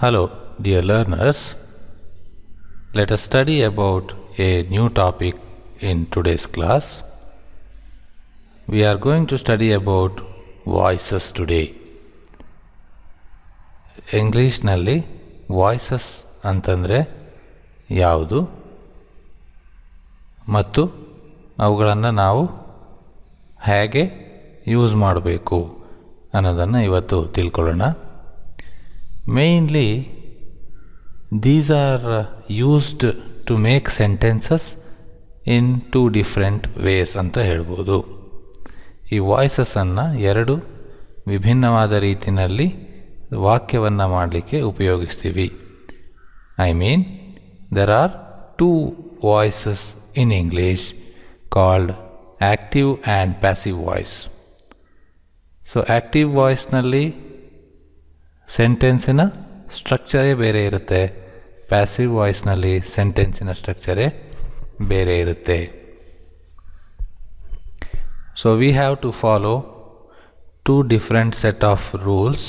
Hello dear learners, let us study about a new topic in today's class. We are going to study about voices today. English nalli voices antandre yaudu matu avugalanna naavu hage use maadbeku anadanna ivattu tilkolana. Mainly, these are used to make sentences in two different ways ಅಂತ ಹೇಳ್ಬೋದು ಈ ವಾಯ್ಸಸನ್ನು ಎರಡು ವಿಭಿನ್ನವಾದ ರೀತಿಯಲ್ಲಿ ವಾಕ್ಯವನ್ನು ಮಾಡಲಿಕ್ಕೆ ಉಪಯೋಗಿಸ್ತೀವಿ I mean there are two voices in English called active and passive voice so active ವಾಯ್ಸ್ನಲ್ಲಿ ಸೆಂಟೆನ್ಸಿನ ಸ್ಟ್ರಕ್ಚರೇ ಬೇರೆ ಇರುತ್ತೆ ಪ್ಯಾಸಿವ್ ವಾಯ್ಸ್ನಲ್ಲಿ ಸೆಂಟೆನ್ಸಿನ ಸ್ಟ್ರಕ್ಚರೇ ಬೇರೆ ಇರುತ್ತೆ so we have to follow two different set of rules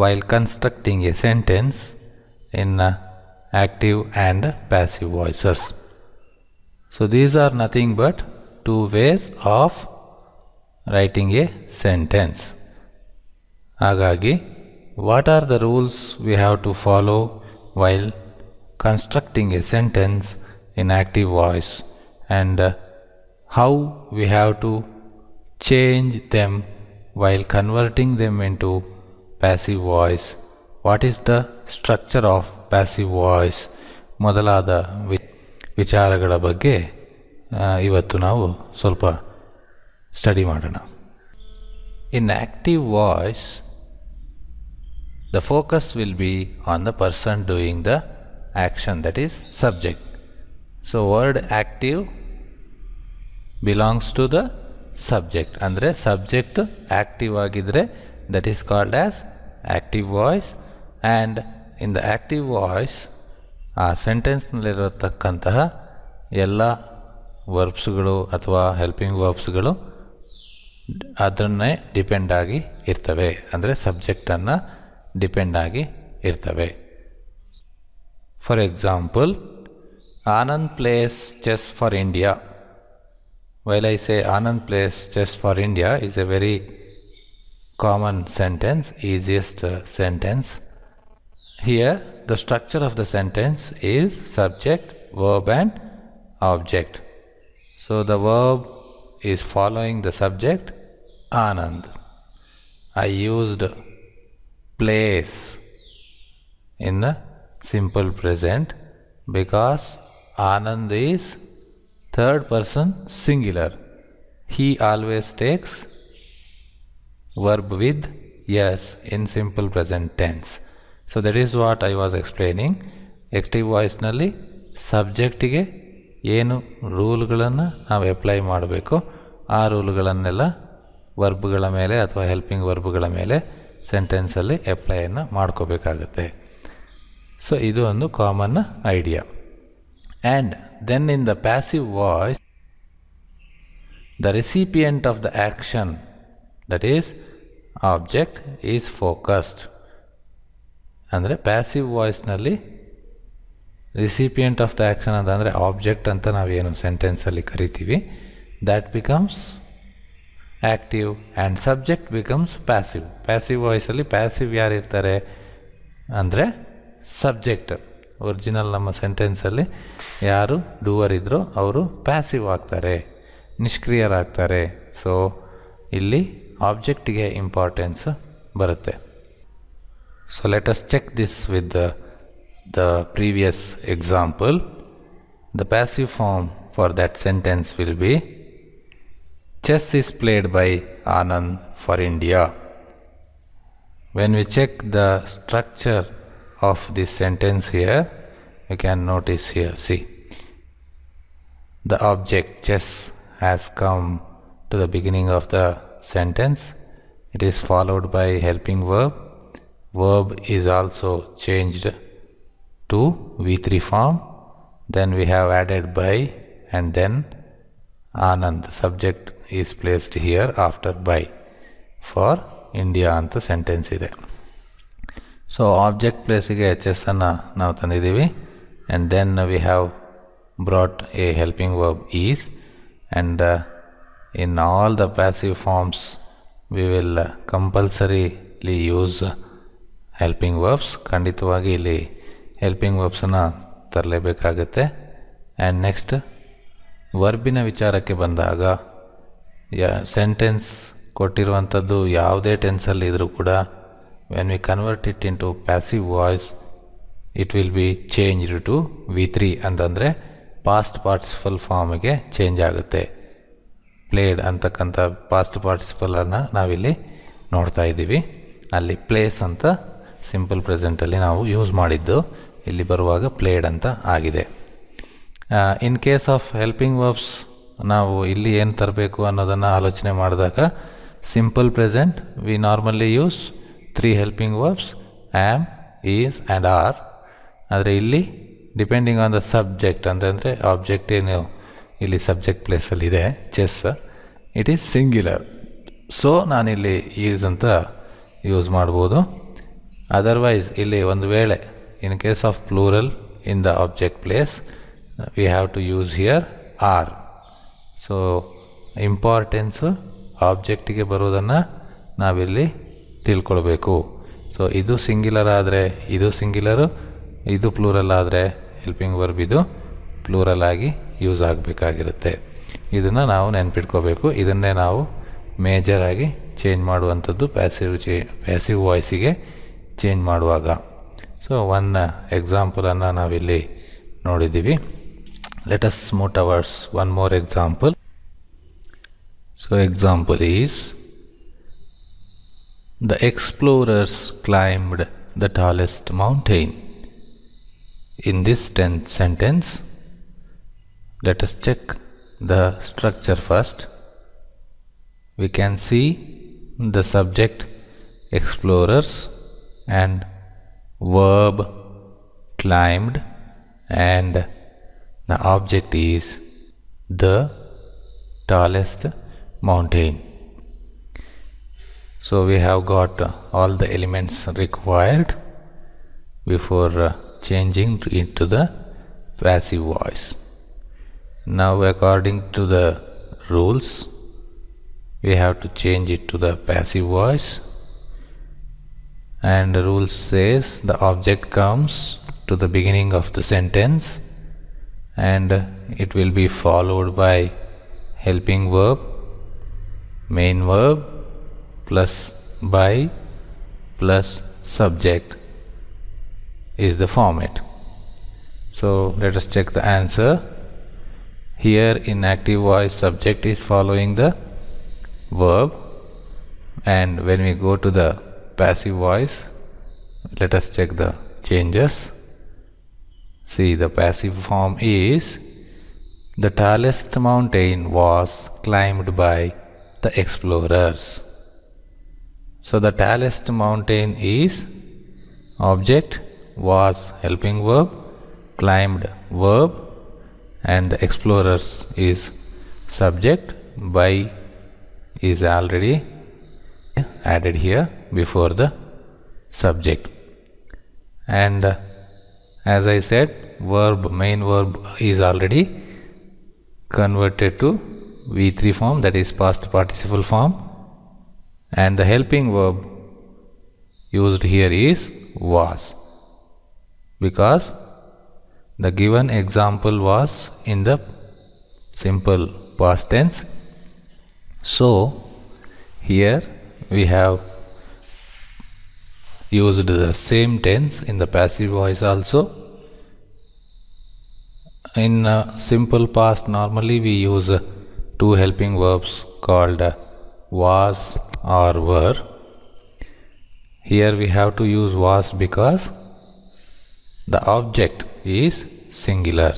while constructing a sentence in active and passive voices so these are nothing but two ways of writing a sentence ಹಾಗಾಗಿ what are the rules we have to follow while constructing a sentence in active voice and uh, how we have to change them while converting them into passive voice. What is the structure of passive voice ಮೊದಲಾದ ವಿ ವಿಚಾರಗಳ ಬಗ್ಗೆ ಇವತ್ತು ನಾವು ಸ್ವಲ್ಪ study ಮಾಡೋಣ in active voice The focus will be on the person doing the action that is subject. So word active belongs to the subject. andre subject active agidre that is called as active voice and in the active voice sentence nalli verbs ಸೆಂಟೆನ್ಸ್ನಲ್ಲಿರತಕ್ಕಂತಹ athwa helping verbs verbs ವರ್ಬ್ಸ್ಗಳು ಅದನ್ನೇ depend ಆಗಿ ಇರ್ತವೆ ಅಂದರೆ ಸಬ್ಜೆಕ್ಟನ್ನು depend ಆಗಿ ಇರ್ತವೆ for example Anand plays chess for India. Well, I say Anand plays chess for India is a very common sentence, easiest uh, sentence. Here the structure of the sentence is subject, verb and object. So the verb is following the subject Anand. I used place in the simple present because Anand is third person singular. He always takes verb with yes in simple present tense. So that is what I was explaining. Active Subject active ವಾಯ್ಸ್ನಲ್ಲಿ ಸಬ್ಜೆಕ್ಟಿಗೆ ಏನು ರೂಲ್ಗಳನ್ನು ನಾವು apply ಮಾಡಬೇಕು ಆ ರೂಲ್ಗಳನ್ನೆಲ್ಲ ವರ್ಬ್ಗಳ ಮೇಲೆ helping helping ವರ್ಬ್ಗಳ ಮೇಲೆ ಸೆಂಟೆನ್ಸಲ್ಲಿ ಅಪ್ಲೈಯನ್ನು ಮಾಡ್ಕೋಬೇಕಾಗುತ್ತೆ ಸೊ ಇದು ಒಂದು common idea and then in the passive voice the recipient of the action that is object is focused ಅಂದರೆ ಪ್ಯಾಸಿವ್ ವಾಯ್ಸ್ನಲ್ಲಿ ರಿಸಿಪಿಯೆಂಟ್ ಆಫ್ ದ ಆ್ಯಕ್ಷನ್ ಅಂತಂದರೆ ಆಬ್ಜೆಕ್ಟ್ ಅಂತ ನಾವೇನು ಸೆಂಟೆನ್ಸಲ್ಲಿ ಕರಿತೀವಿ that becomes active and subject becomes passive passive voice ಅಲ್ಲಿ passive ಯಾರು ಇರ್ತಾರೆ ಅಂದರೆ ಸಬ್ಜೆಕ್ಟ್ ಒರಿಜಿನಲ್ ನಮ್ಮ ಸೆಂಟೆನ್ಸಲ್ಲಿ ಯಾರು ಡೂವರ್ ಇದ್ದರೂ ಅವರು ಪ್ಯಾಸಿವ್ ಆಗ್ತಾರೆ ನಿಷ್ಕ್ರಿಯರಾಗ್ತಾರೆ ಸೊ ಇಲ್ಲಿ ಆಬ್ಜೆಕ್ಟ್ಗೆ ಇಂಪಾರ್ಟೆನ್ಸ್ ಬರುತ್ತೆ so let us check this with the previous example the passive form for that sentence will be Chess is played by Anand for India. When we check the structure of this sentence here, you can notice here, see, the object chess has come to the beginning of the sentence. It is followed by helping verb. Verb is also changed to V3 form. Then we have added by and then Anand. Subject is placed here after by for India ಅಂತ sentence ಇದೆ so object ಪ್ಲೇಸಿಗೆ H S ಅನ್ನು ನಾವು ತಂದಿದ್ದೀವಿ and then we have brought a helping verb is and in all the passive forms we will compulsorily use helping verbs ಖಂಡಿತವಾಗಿ ಇಲ್ಲಿ ಹೆಲ್ಪಿಂಗ್ ವರ್ಬ್ಸನ್ನು ತರಲೇಬೇಕಾಗುತ್ತೆ ಆ್ಯಂಡ್ ನೆಕ್ಸ್ಟ್ ವರ್ಬಿನ ವಿಚಾರಕ್ಕೆ ಬಂದಾಗ ಯಾ ಸೆಂಟೆನ್ಸ್ ಕೊಟ್ಟಿರುವಂಥದ್ದು ಯಾವುದೇ ಇದ್ದರೂ ಕೂಡ when we convert it into passive voice it will be changed to V three ಅಂತಂದರೆ ಪಾಸ್ಟ್ ಪಾರ್ಟಿಸಿಪಲ್ ಫಾರ್ಮಿಗೆ ಚೇಂಜ್ ಆಗುತ್ತೆ ಪ್ಲೇಡ್ ಅಂತಕ್ಕಂಥ ಪಾಸ್ಟ್ ಪಾರ್ಟಿಸಿಪಲನ್ನು ನಾವಿಲ್ಲಿ ನೋಡ್ತಾ ಇದ್ದೀವಿ ಅಲ್ಲಿ ಪ್ಲೇಸ್ ಅಂತ ಸಿಂಪಲ್ ಪ್ರೆಸೆಂಟಲ್ಲಿ ನಾವು ಯೂಸ್ ಮಾಡಿದ್ದು ಇಲ್ಲಿ ಬರುವಾಗ ಪ್ಲೇಡ್ ಅಂತ ಆಗಿದೆ in case of helping verbs ನಾವು ಇಲ್ಲಿ ಏನು ತರಬೇಕು ಅನ್ನೋದನ್ನು ಆಲೋಚನೆ ಮಾಡಿದಾಗ simple present we normally use three helping verbs am is and are ಆದರೆ ಇಲ್ಲಿ ಡಿಪೆಂಡಿಂಗ್ ಆನ್ ದ ಸಬ್ಜೆಕ್ಟ್ ಅಂತಂದರೆ ಆಬ್ಜೆಕ್ಟ್ ಏನು ಇಲ್ಲಿ ಸಬ್ಜೆಕ್ಟ್ ಇದೆ chess it is singular so ನಾನಿಲ್ಲಿ ಯೂಸ್ ಅಂತ ಯೂಸ್ ಮಾಡ್ಬೋದು ಅದರ್ವೈಸ್ ಇಲ್ಲಿ ಒಂದು ವೇಳೆ in case of plural in the object place we have to use here are so importance ಆಬ್ಜೆಕ್ಟಿಗೆ ಬರೋದನ್ನು ನಾವಿಲ್ಲಿ ತಿಳ್ಕೊಳ್ಬೇಕು ಸೊ ಇದು ಸಿಂಗ್ಯುಲರ್ ಆದರೆ ಇದು ಸಿಂಗ್ಯುಲರು ಇದು ಪ್ಲೂರಲ್ ಆದರೆ ಹೆಲ್ಪಿಂಗ್ ವರ್ಬ್ ಇದು ಪ್ಲೂರಲ್ ಆಗಿ ಯೂಸ್ ಆಗಬೇಕಾಗಿರುತ್ತೆ ಇದನ್ನು ನಾವು ನೆನ್ಪಿಟ್ಕೋಬೇಕು ಇದನ್ನೇ ನಾವು ಮೇಜರಾಗಿ ಚೇಂಜ್ ಮಾಡುವಂಥದ್ದು ಪ್ಯಾಸಿವ್ ಚೇ ಪ್ಯಾಸಿವ್ ವಾಯ್ಸಿಗೆ ಚೇಂಜ್ ಮಾಡುವಾಗ ಸೊ ಒನ್ ಎಕ್ಸಾಂಪಲನ್ನು ನಾವಿಲ್ಲಿ ನೋಡಿದ್ದೀವಿ let us move towards one more example so example is the explorers climbed the tallest mountain in this tenth sentence let us check the structure first we can see the subject explorers and verb climbed and the object is the tallest mountain. So we have got all the elements required before uh, changing into the passive voice. Now according to the rules we have to change it to the passive voice and the rule says the object comes to the beginning of the sentence and it will be followed by helping verb, main verb plus by plus subject is the format. So let us check the answer. Here in active voice subject is following the verb and when we go to the passive voice let us check the changes. See, the passive form is the tallest mountain was climbed by the explorers. So the tallest mountain is object was helping verb, climbed verb and the explorers is subject by is already added here before the subject. And as I said verb main verb is already converted to v3 form that is past participle form and the helping verb used here is was because the given example was in the simple past tense so here we have used the same tense in the passive voice also in simple past, normally we use two helping verbs called was or were. Here we have to use was because the object is singular.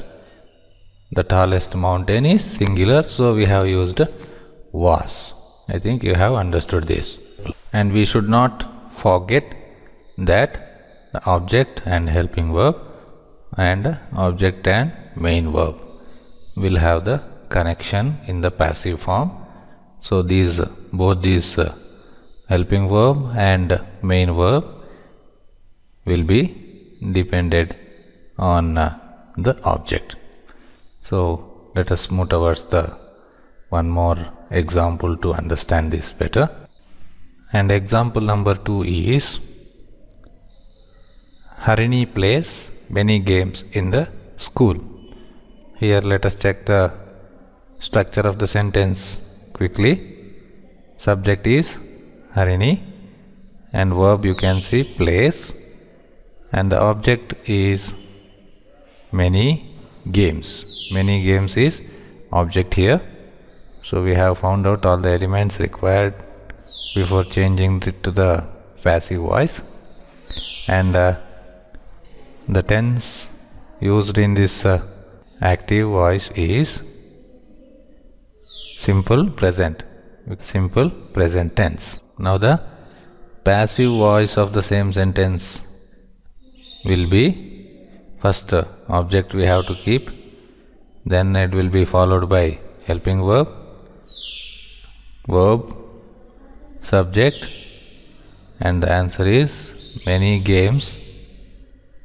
The tallest mountain is singular, so we have used was. I think you have understood this. And we should not forget that the object and helping verb and object and main verb will have the connection in the passive form. So these both these uh, helping verb and main verb will be depended on uh, the object. So let us move towards the one more example to understand this better. And example number two is Harini plays many games in the school. Here let us check the structure of the sentence quickly. Subject is Harini and verb you can see plays and the object is many games. Many games is object here. So we have found out all the elements required before changing it to the passive voice and uh, the tense used in this uh, active voice is simple present, simple present tense. Now the passive voice of the same sentence will be first uh, object we have to keep, then it will be followed by helping verb, verb, subject, and the answer is many games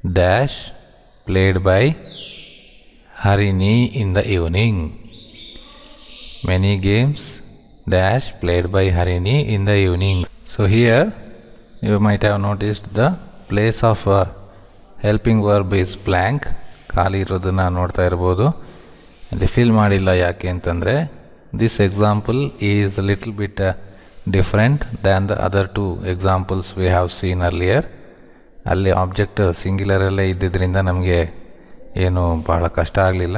dash played by Harini in the evening. Many games dash played by Harini in the evening. So here you might have noticed the place of a uh, helping verb is blank. Kali Rudana Northa Erbodo. And the film This example is a little bit uh, different than the other two examples we have seen earlier. ಅಲ್ಲಿ object ಸಿಂಗ್ಯುಲರಲ್ಲೇ ಇದ್ದಿದ್ದರಿಂದ ನಮಗೆ ಏನು ಬಹಳ ಕಷ್ಟ ಆಗಲಿಲ್ಲ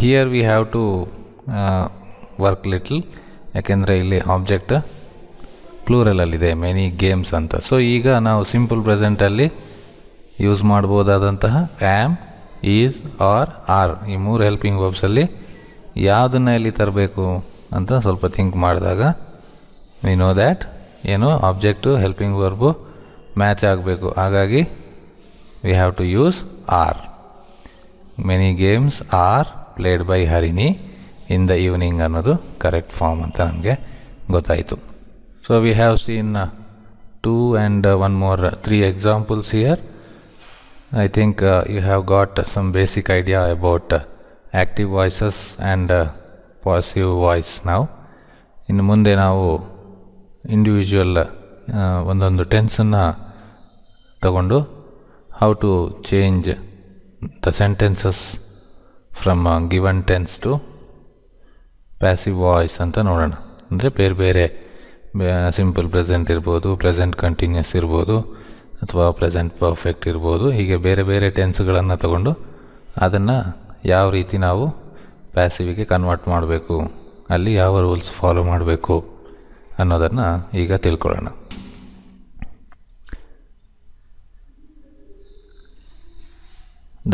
here we have to work little ಯಾಕೆಂದರೆ ಇಲ್ಲಿ ಆಬ್ಜೆಕ್ಟ್ ಪ್ಲೂರಲಲ್ಲಿದೆ ಮೆನಿ ಗೇಮ್ಸ್ ಅಂತ ಸೊ ಈಗ ನಾವು ಸಿಂಪಲ್ ಪ್ರೆಸೆಂಟಲ್ಲಿ ಯೂಸ್ ಮಾಡ್ಬೋದಾದಂತಹ ಆ್ಯಮ್ ಈಸ್ ಆರ್ ಆರ್ ಈ ಮೂರು ಹೆಲ್ಪಿಂಗ್ ವರ್ಬ್ಸಲ್ಲಿ ಯಾವುದನ್ನು ಎಲ್ಲಿ ತರಬೇಕು ಅಂತ ಸ್ವಲ್ಪ ಥಿಂಕ್ ಮಾಡಿದಾಗ ವಿ ನೋ ದ್ಯಾಟ್ ಏನು ಆಬ್ಜೆಕ್ಟು ಹೆಲ್ಪಿಂಗ್ ವರ್ಬು ಮ್ಯಾಚ್ ಆಗಬೇಕು ಹಾಗಾಗಿ we have to use are many games are played by Harini in the evening ಅನ್ನೋದು ಕರೆಕ್ಟ್ ಫಾರ್ಮ್ ಅಂತ ನಮಗೆ ಗೊತ್ತಾಯಿತು so we have seen two and one more three examples here I think you have got some basic idea about active voices and positive voice ನಾವು ಇನ್ನು ಮುಂದೆ ನಾವು individual uh, ಒಂದೊಂದು ಟೆನ್ಸನ್ನು ತಗೊಂಡು how to change the sentences from given tense to passive voice ಅಂತ ನೋಡೋಣ ಅಂದರೆ ಬೇರೆ ಬೇರೆ ಸಿಂಪಲ್ ಪ್ರೆಸೆಂಟ್ ಇರ್ಬೋದು ಪ್ರೆಸೆಂಟ್ ಕಂಟಿನ್ಯೂಸ್ ಇರ್ಬೋದು ಅಥವಾ ಪ್ರೆಸೆಂಟ್ ಪರ್ಫೆಕ್ಟ್ ಇರ್ಬೋದು ಹೀಗೆ ಬೇರೆ ಬೇರೆ ಟೆನ್ಸ್ಗಳನ್ನು ತಗೊಂಡು ಅದನ್ನು ಯಾವ ರೀತಿ ನಾವು ಪ್ಯಾಸಿವಿಗೆ ಕನ್ವರ್ಟ್ ಮಾಡಬೇಕು ಅಲ್ಲಿ ಯಾವ ರೂಲ್ಸ್ ಫಾಲೋ ಮಾಡಬೇಕು ಅನ್ನೋದನ್ನು ಈಗ ತಿಳ್ಕೊಳ್ಳೋಣ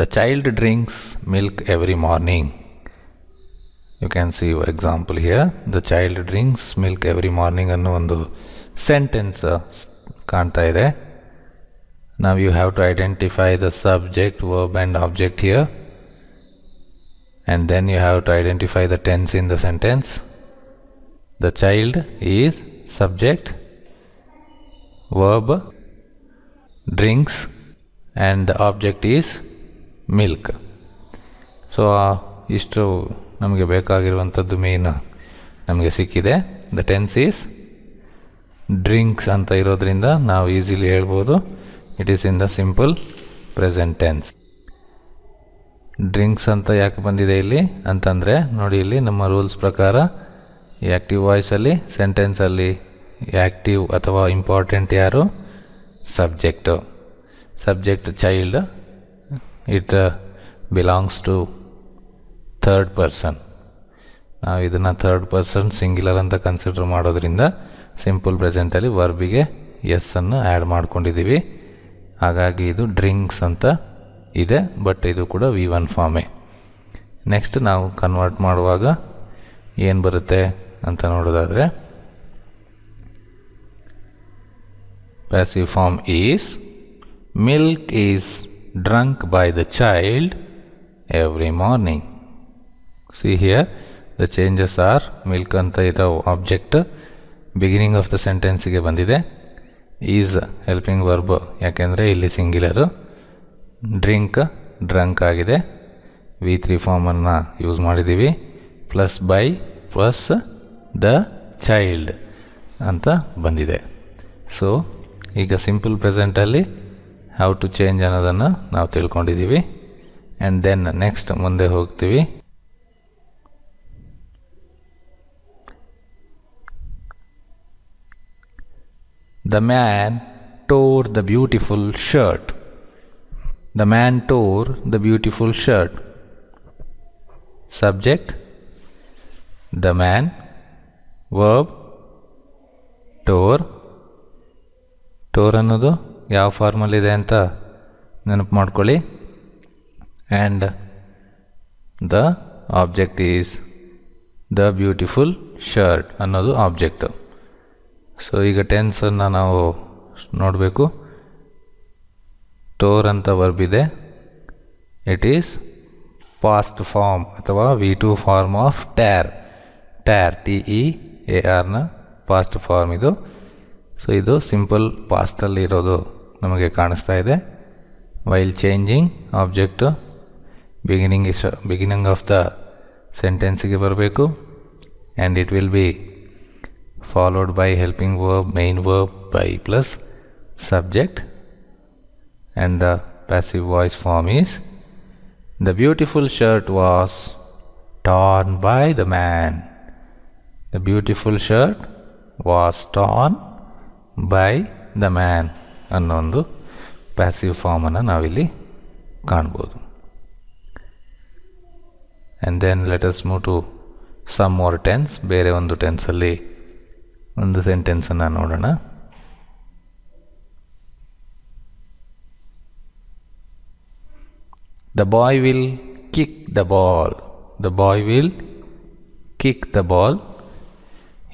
The child drinks milk every morning. You can see example here. The child drinks milk every morning. Sentence can't uh, Now you have to identify the subject, verb and object here. And then you have to identify the tense in the sentence. The child is subject, verb, drinks and the object is milk so ಇಷ್ಟು ನಮಗೆ ಬೇಕಾಗಿರುವಂಥದ್ದು main ನಮಗೆ ಸಿಕ್ಕಿದೆ the tense is drinks ಅಂತ ಇರೋದರಿಂದ ನಾವು easily ಹೇಳ್ಬೋದು it is in the simple present tense drinks ಅಂತ ಯಾಕೆ ಬಂದಿದೆ ಇಲ್ಲಿ ಅಂತಂದರೆ ನೋಡಿ ಇಲ್ಲಿ ನಮ್ಮ ರೂಲ್ಸ್ ಪ್ರಕಾರ ಈ ಆ್ಯಕ್ಟಿವ್ ವಾಯ್ಸಲ್ಲಿ ಸೆಂಟೆನ್ಸಲ್ಲಿ ಆ್ಯಕ್ಟಿವ್ ಅಥವಾ ಇಂಪಾರ್ಟೆಂಟ್ ಯಾರು subject subject child it belongs to third person ನಾವು ಇದನ್ನು ಥರ್ಡ್ ಪರ್ಸನ್ ಸಿಂಗ್ಯುಲರ್ ಅಂತ ಕನ್ಸಿಡರ್ ಮಾಡೋದ್ರಿಂದ ಸಿಂಪಲ್ ಪ್ರೆಸೆಂಟಲ್ಲಿ ವರ್ಬಿಗೆ ಎಸ್ಸನ್ನು ಆ್ಯಡ್ ಮಾಡ್ಕೊಂಡಿದ್ದೀವಿ ಹಾಗಾಗಿ ಇದು ಡ್ರಿಂಕ್ಸ್ ಅಂತ ಇದೆ ಬಟ್ ಇದು ಕೂಡ ವಿ ಒನ್ ಫಾರ್ಮೇ ನೆಕ್ಸ್ಟ್ ನಾವು ಕನ್ವರ್ಟ್ ಮಾಡುವಾಗ ಏನು ಬರುತ್ತೆ ಅಂತ ನೋಡೋದಾದರೆ passive form is milk is drunk by the child every morning see here the changes are milk ಅಂತ ಇರೋ ಆಬ್ಜೆಕ್ಟ್ ಬಿಗಿನಿಂಗ್ ಆಫ್ ದ ಸೆಂಟೆನ್ಸಿಗೆ ಬಂದಿದೆ ಈಸ್ ಹೆಲ್ಪಿಂಗ್ ವರ್ಬ್ ಯಾಕೆಂದರೆ ಇಲ್ಲಿ ಸಿಂಗ್ಯುಲರು ಡ್ರಿಂಕ್ ಡ್ರಂಕ್ ಆಗಿದೆ ವಿ ತ್ರೀ ಫಾರ್ಮನ್ನು ಯೂಸ್ ಮಾಡಿದ್ದೀವಿ plus by plus the child ಅಂತ ಬಂದಿದೆ ಸೊ ಈಗ ಸಿಂಪಲ್ ಪ್ರೆಸೆಂಟಲ್ಲಿ how to change another na now tilkondidivi and then next munde hogtivi the man tore the beautiful shirt the man tore the beautiful shirt subject the man verb tore tore another ಯಾವ ಫಾರ್ಮಲ್ಲಿದೆ ಅಂತ ನೆನಪು ಮಾಡ್ಕೊಳ್ಳಿ and the object is the beautiful shirt ಅನ್ನೋದು object so ಈಗ ಟೆನ್ಸನ್ನು ನಾವು ನೋಡಬೇಕು tore ಅಂತ ಬರ್ಬಿದೆ ಇಟ್ ಈಸ್ ಪಾಸ್ಟ್ ಫಾರ್ಮ್ ಅಥವಾ V two form of tear tear T E A ಆರ್ನ ಪಾಸ್ಟ್ ಫಾರ್ಮ್ ಇದು ಸೊ ಇದು ಸಿಂಪಲ್ ಪಾಸ್ಟಲ್ಲಿರೋದು ಇರೋದು ನಮಗೆ ಕಾಣಿಸ್ತಾ ಇದೆ while changing object beginning is beginning of the ಸೆಂಟೆನ್ಸಿಗೆ ಬರಬೇಕು and it will be followed by helping verb main verb by plus subject and the passive voice form is the beautiful shirt was torn by the man. The beautiful shirt was torn by the man. ಅನ್ನೋ ಒಂದು passive ಫಾರ್ಮನ್ನು ನಾವಿಲ್ಲಿ ಕಾಣ್ಬೋದು and then let us move to some more tense ಬೇರೆ ಒಂದು ಟೆನ್ಸಲ್ಲಿ ಒಂದು ಸೆಂಟೆನ್ಸನ್ನು ನೋಡೋಣ the boy will kick the ball the boy will kick the ball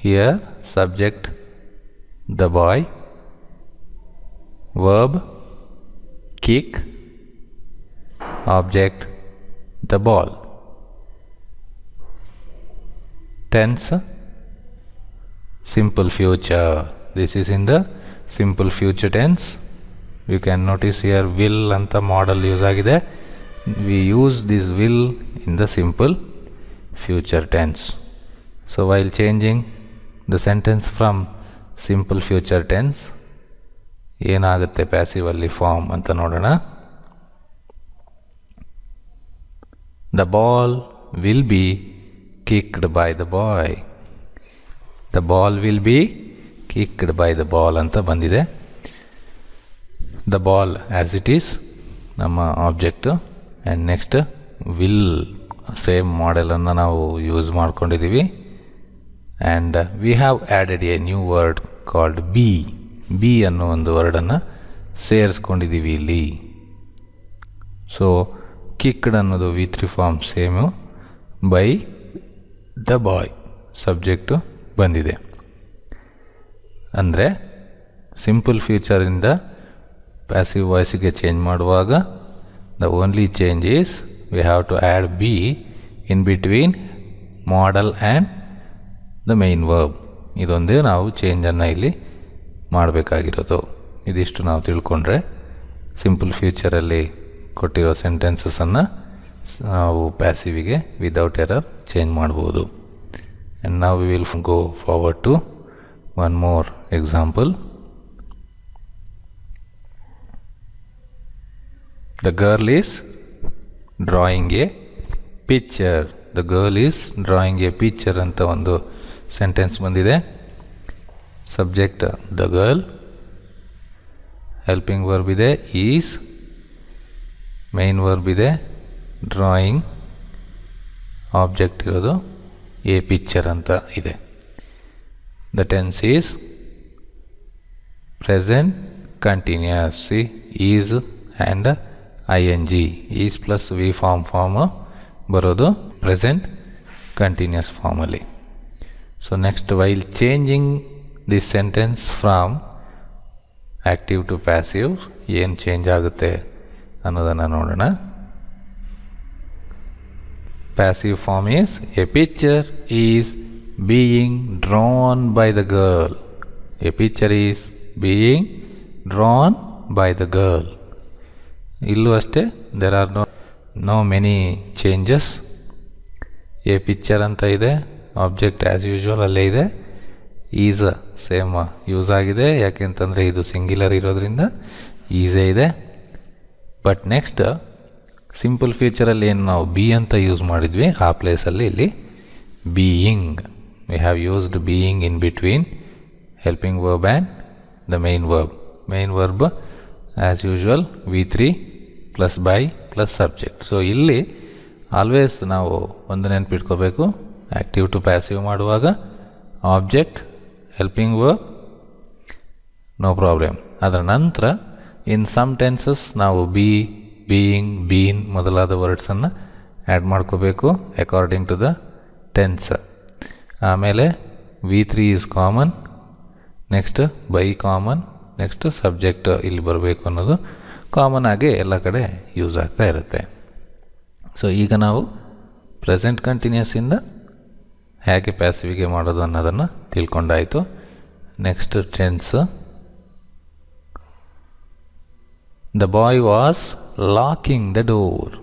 here subject the boy verb kick object the ball tense simple future this is in the simple future tense you can notice here will and the model use ಆಗಿದೆ we use this will in the simple future tense so while changing the sentence from simple future tense ಏನಾಗುತ್ತೆ ಪ್ಯಾಸಿವಲ್ಲಿ form ಅಂತ ನೋಡೋಣ the ball will be kicked by the boy the ball will be kicked by the ball ಅಂತ ಬಂದಿದೆ the ball as it is ನಮ್ಮ object and next will same ಮಾಡೆಲನ್ನು ನಾವು use ಮಾಡ್ಕೊಂಡಿದ್ದೀವಿ and we have added a new word called be be ಅನ್ನೋ ಒಂದು ವರ್ಡನ್ನು ಸೇರಿಸ್ಕೊಂಡಿದ್ದೀವಿ ಇಲ್ಲಿ ಸೊ ಕಿಕ್ಡ್ ಅನ್ನೋದು V three form same by the boy subject ಬಂದಿದೆ ಅಂದರೆ ಸಿಂಪಲ್ ಫ್ಯೂಚರಿಂದ ಪ್ಯಾಸಿವ್ ವಾಯ್ಸಿಗೆ ಚೇಂಜ್ ಮಾಡುವಾಗ the only change is we have to add be in between modal and the main verb ಇದೊಂದೇ ನಾವು ಚೇಂಜನ್ನು ಇಲ್ಲಿ ಮಾಡಬೇಕಾಗಿರೋದು ಇದಿಷ್ಟು ನಾವು ತಿಳ್ಕೊಂಡ್ರೆ ಸಿಂಪಲ್ ಫ್ಯೂಚರಲ್ಲಿ ಕೊಟ್ಟಿರೋ ಸೆಂಟೆನ್ಸಸನ್ನು ನಾವು ಪ್ಯಾಸಿವಿಗೆ ವಿದೌಟ್ ಎರರ್ ಚೇಂಜ್ ಮಾಡ್ಬೋದು ಆ್ಯಂಡ್ ನಾವು will go forward to one more example the girl is drawing a picture the girl is drawing a picture ಅಂತ ಒಂದು ಸೆಂಟೆನ್ಸ್ ಬಂದಿದೆ subject the girl helping verb ide is main verb ide drawing object irodu a picture anta ide the tense is present continuous is and ing is plus v form form barodu present continuous formally so next while changing this sentence from active to passive ಏನು change ಆಗುತ್ತೆ ಅನ್ನೋದನ್ನು ನೋಡೋಣ passive form is a picture is being drawn by the girl a picture is being drawn by the girl ಇಲ್ಲೂ ಅಷ್ಟೇ there are no no many changes a picture ಅಂತ ಇದೆ object as usual ಅಲ್ಲೇ ಇದೆ is same use ಆಗಿದೆ ಯಾಕೆಂತಂದರೆ ಇದು singular ಇರೋದ್ರಿಂದ ಈಸೇ ಇದೆ ಬಟ್ ನೆಕ್ಸ್ಟ್ ಸಿಂಪಲ್ ಫ್ಯೂಚರಲ್ಲಿ ಏನು ನಾವು ಬಿ ಅಂತ ಯೂಸ್ ಮಾಡಿದ್ವಿ ಆ ಪ್ಲೇಸಲ್ಲಿ ಇಲ್ಲಿ being we have used being in between helping verb and the main verb main verb as usual V three plus by plus subject so ಇಲ್ಲಿ ಆಲ್ವೇಸ್ ನಾವು ಒಂದು ನೆನಪಿಟ್ಕೋಬೇಕು ಆ್ಯಕ್ಟಿವ್ ಟು ಪ್ಯಾಸಿವ್ ಮಾಡುವಾಗ object helping verb no problem ಅದರ ನಂತರ in some tenses ನಾವು be being been ಮೊದಲಾದ ವರ್ಡ್ಸನ್ನು ಆ್ಯಡ್ ಮಾಡ್ಕೋಬೇಕು ಅಕಾರ್ಡಿಂಗ್ ಟು ದ ಟೆನ್ಸ್ ಆಮೇಲೆ V three is common next by common next subject ಇಲ್ಲಿ ಬರಬೇಕು ಅನ್ನೋದು ಕಾಮನ್ ಆಗಿ ಎಲ್ಲ ಕಡೆ ಯೂಸ್ ಆಗ್ತಾ ಇರುತ್ತೆ ಸೊ ಈಗ ನಾವು ಪ್ರೆಸೆಂಟ್ ಕಂಟಿನ್ಯೂಸಿಂದ ಹೇಗೆ ಪ್ಯಾಸಿವಿಗೆ ಮಾಡೋದು ಅನ್ನೋದನ್ನು ತಿಳ್ಕೊಂಡಾಯಿತು next tense the boy was locking the door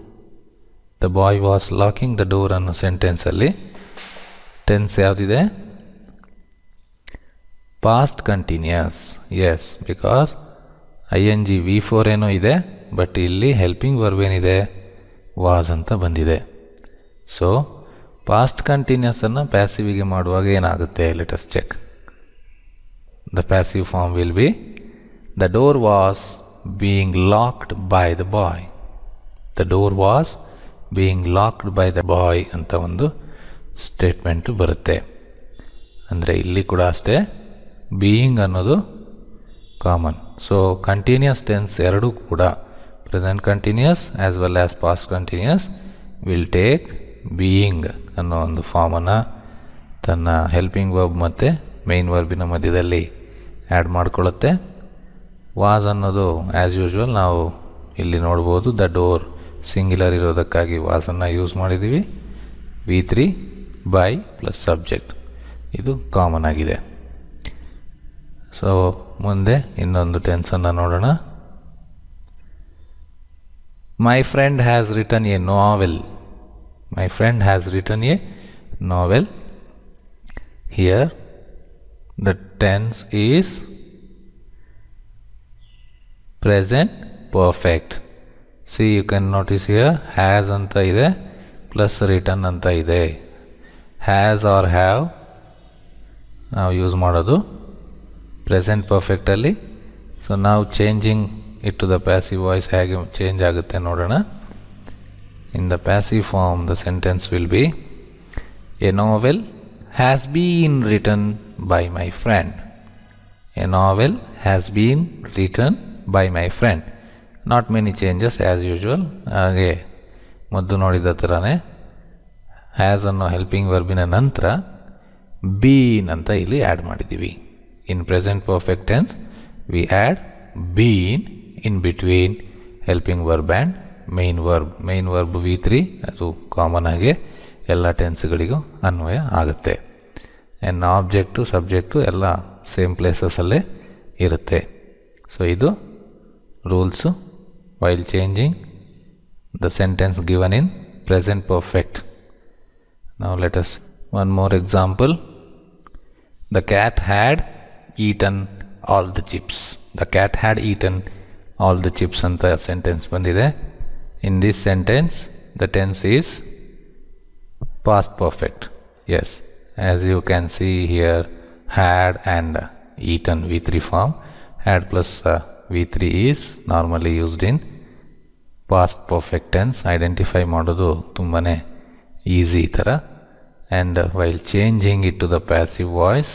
the boy was locking the door ಅನ್ನೋ ಸೆಂಟೆನ್ಸಲ್ಲಿ ಟೆನ್ಸ್ ಯಾವುದಿದೆ past continuous is because I N G V four ಏನೋ ಇದೆ ಬಟ್ ಇಲ್ಲಿ ಹೆಲ್ಪಿಂಗ್ ಏನಿದೆ ವಾಸ್ ಅಂತ ಬಂದಿದೆ ಸೊ ಪಾಸ್ಟ್ ಕಂಟಿನ್ಯೂಸನ್ನು ಪ್ಯಾಸಿವಿಗೆ ಮಾಡುವಾಗ ಏನಾಗುತ್ತೆ let us check the passive form will be the door was being locked by the boy the door was being locked by the boy ಅಂತ ಒಂದು ಸ್ಟೇಟ್ಮೆಂಟು ಬರುತ್ತೆ ಅಂದರೆ ಇಲ್ಲಿ ಕೂಡ ಅಷ್ಟೇ ಬೀಯಿಂಗ್ ಅನ್ನೋದು ಕಾಮನ್ ಸೊ ಕಂಟಿನ್ಯೂಸ್ ಟೆನ್ಸ್ ಎರಡೂ ಕೂಡ present continuous as well as past continuous will take being ಅನ್ನೋ ಒಂದು ಫಾರ್ಮನ್ನು ತನ್ನ ಹೆಲ್ಪಿಂಗ್ ವರ್ಬ್ ಮತ್ತು ಮೇಯ್ನ್ ವರ್ಬಿನ ಮಧ್ಯದಲ್ಲಿ ಆ್ಯಡ್ ಮಾಡ್ಕೊಳ್ಳುತ್ತೆ ವಾಸ್ ಅನ್ನೋದು ಆ್ಯಸ್ ಯೂಶ್ವಲ್ ನಾವು ಇಲ್ಲಿ ನೋಡ್ಬೋದು ದ ಡೋರ್ ಸಿಂಗ್ಯುಲರ್ ಇರೋದಕ್ಕಾಗಿ ವಾಸನ್ನು ಯೂಸ್ ಮಾಡಿದ್ದೀವಿ V three by plus subject ಇದು ಕಾಮನ್ ಆಗಿದೆ ಸೊ ಮುಂದೆ ಇನ್ನೊಂದು ಟೆನ್ಸನ್ನು ನೋಡೋಣ my friend has written a novel My friend has written a novel. Here the tense is present perfect. See you can notice here has anta ide plus written anta ide. Has or have now use ಮಾಡೋದು present ಪರ್ಫೆಕ್ಟಲ್ಲಿ so now changing it to the passive voice change ಆಗುತ್ತೆ ನೋಡೋಣ in the passive form the sentence will be a novel has been written by my friend a novel has been written by my friend not many changes as usual age moddu nodidathrane has a helping verb in a nantra been anta illi add madidivi in present perfect tense we add been in between helping verb and main verb main verb V three ಅದು common ಆಗಿ ಎಲ್ಲ ಟೆನ್ಸ್ಗಳಿಗೂ ಅನ್ವಯ ಆಗುತ್ತೆ and object subject ಎಲ್ಲ same ಪ್ಲೇಸಸ್ಸಲ್ಲೇ ಇರುತ್ತೆ so ಇದು rules while changing the sentence given in present perfect ನಾವು let us one more example the cat had eaten all the chips the cat had eaten all the chips ಅಂತ sentence ಬಂದಿದೆ In this sentence, the tense is past perfect. Yes, as you can see here, had and eaten V3 form. Had plus uh, V3 is normally used in past perfect tense. Identify ಮಾಡೋದು tumbane easy ಈ and uh, while changing it to the passive voice,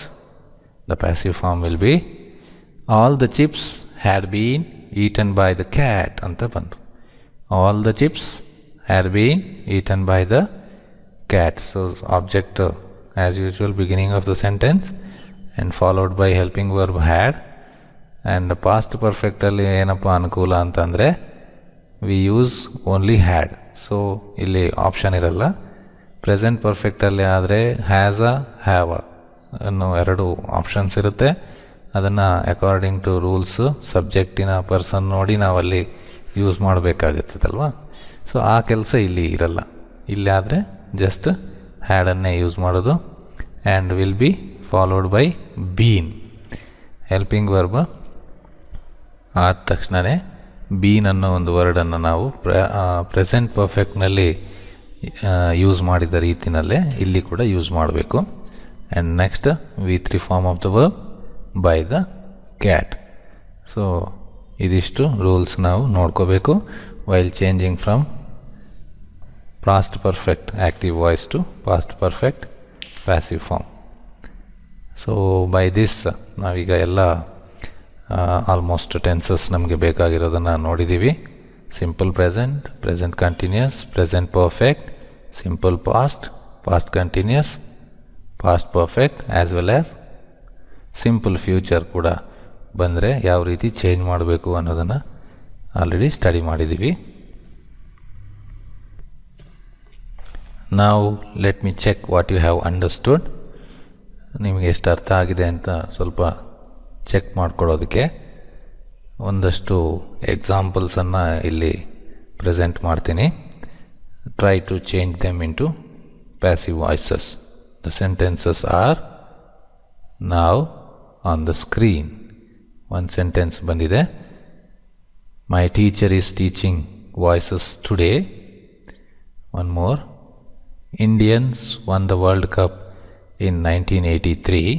the passive form will be all the chips had been eaten by the cat Anta ಬಂತು all the chips had being eaten by the cat so object as uh, as beginning of the sentence and followed by helping verb had and past ಪರ್ಫೆಕ್ಟಲ್ಲಿ ಏನಪ್ಪ ಅನುಕೂಲ ಅಂತಂದರೆ we use only had so ಇಲ್ಲಿ option ಇರಲ್ಲ present ಪರ್ಫೆಕ್ಟಲ್ಲಿ ಆದರೆ has uh have ಅನ್ನೋ ಎರಡು ಆಪ್ಷನ್ಸ್ ಇರುತ್ತೆ ಅದನ್ನು ಅಕಾರ್ಡಿಂಗ್ ಟು ರೂಲ್ಸ್ ಸಬ್ಜೆಕ್ಟಿನ ಪರ್ಸನ್ ನೋಡಿ ನಾವಲ್ಲಿ ಯೂಸ್ ಮಾಡಬೇಕಾಗತ್ತದಲ್ವ ಸೊ ಆ ಕೆಲಸ ಇಲ್ಲಿ ಇರಲ್ಲ ಆದರೆ ಜಸ್ಟ್ ಹ್ಯಾಡನ್ನೇ ಯೂಸ್ ಮಾಡೋದು and will be followed by been helping verb ಆದ ತಕ್ಷಣವೇ ಬೀನ್ ಅನ್ನೋ ಒಂದು ವರ್ಡನ್ನು ನಾವು ಪ್ರ ಪ್ರೆಸೆಂಟ್ ಪರ್ಫೆಕ್ಟ್ನಲ್ಲಿ ಯೂಸ್ ಮಾಡಿದ ರೀತಿಯಲ್ಲೇ ಇಲ್ಲಿ ಕೂಡ ಯೂಸ್ ಮಾಡಬೇಕು and next V three form of the verb by the cat so ಇದಿಷ್ಟು ರೂಲ್ಸ್ ನಾವು ನೋಡ್ಕೋಬೇಕು while changing from past perfect active voice to past perfect passive form so by this ನಾವೀಗ ಎಲ್ಲ ಆಲ್ಮೋಸ್ಟ್ ಟೆನ್ಸಸ್ ನಮಗೆ ಬೇಕಾಗಿರೋದನ್ನು ನೋಡಿದ್ದೀವಿ simple present present continuous present perfect simple past past continuous past perfect as well as simple future ಕೂಡ ಬಂದರೆ ಯಾವ ರೀತಿ change ಮಾಡಬೇಕು ಅನ್ನೋದನ್ನು ಆಲ್ರೆಡಿ ಸ್ಟಡಿ ಮಾಡಿದ್ದೀವಿ ನಾವು let me check what you have understood ನಿಮಗೆ ಎಷ್ಟು ಅರ್ಥ ಆಗಿದೆ ಅಂತ ಸ್ವಲ್ಪ ಚೆಕ್ ಮಾಡ್ಕೊಳ್ಳೋದಕ್ಕೆ ಒಂದಷ್ಟು ಎಕ್ಸಾಂಪಲ್ಸನ್ನು ಇಲ್ಲಿ ಪ್ರೆಸೆಂಟ್ ಮಾಡ್ತೀನಿ try to change them into passive voices the sentences are now on the screen ಒಂದು ಸೆಂಟೆನ್ಸ್ ಬಂದಿದೆ my teacher is teaching voices today one more Indians won the World Cup in 1983.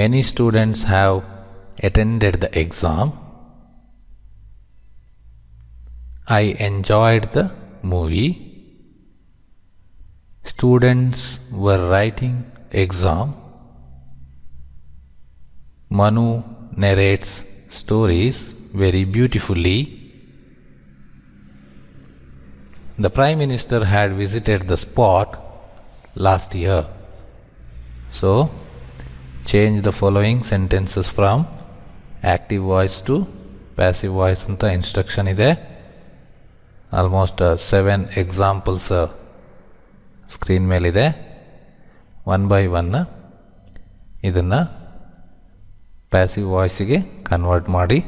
Many students have attended the exam. I enjoyed the movie. Students were writing exam. Manu narrates stories very beautifully. The Prime Minister had visited the spot last year. So, change the following sentences from active voice to passive voice instruction ಅಂತ uh, seven examples almost seven examples screen ಮೇಲಿದೆ one by one. Uh, ಇದನ್ನು passive ವಾಯ್ಸಿಗೆ convert ಮಾಡಿ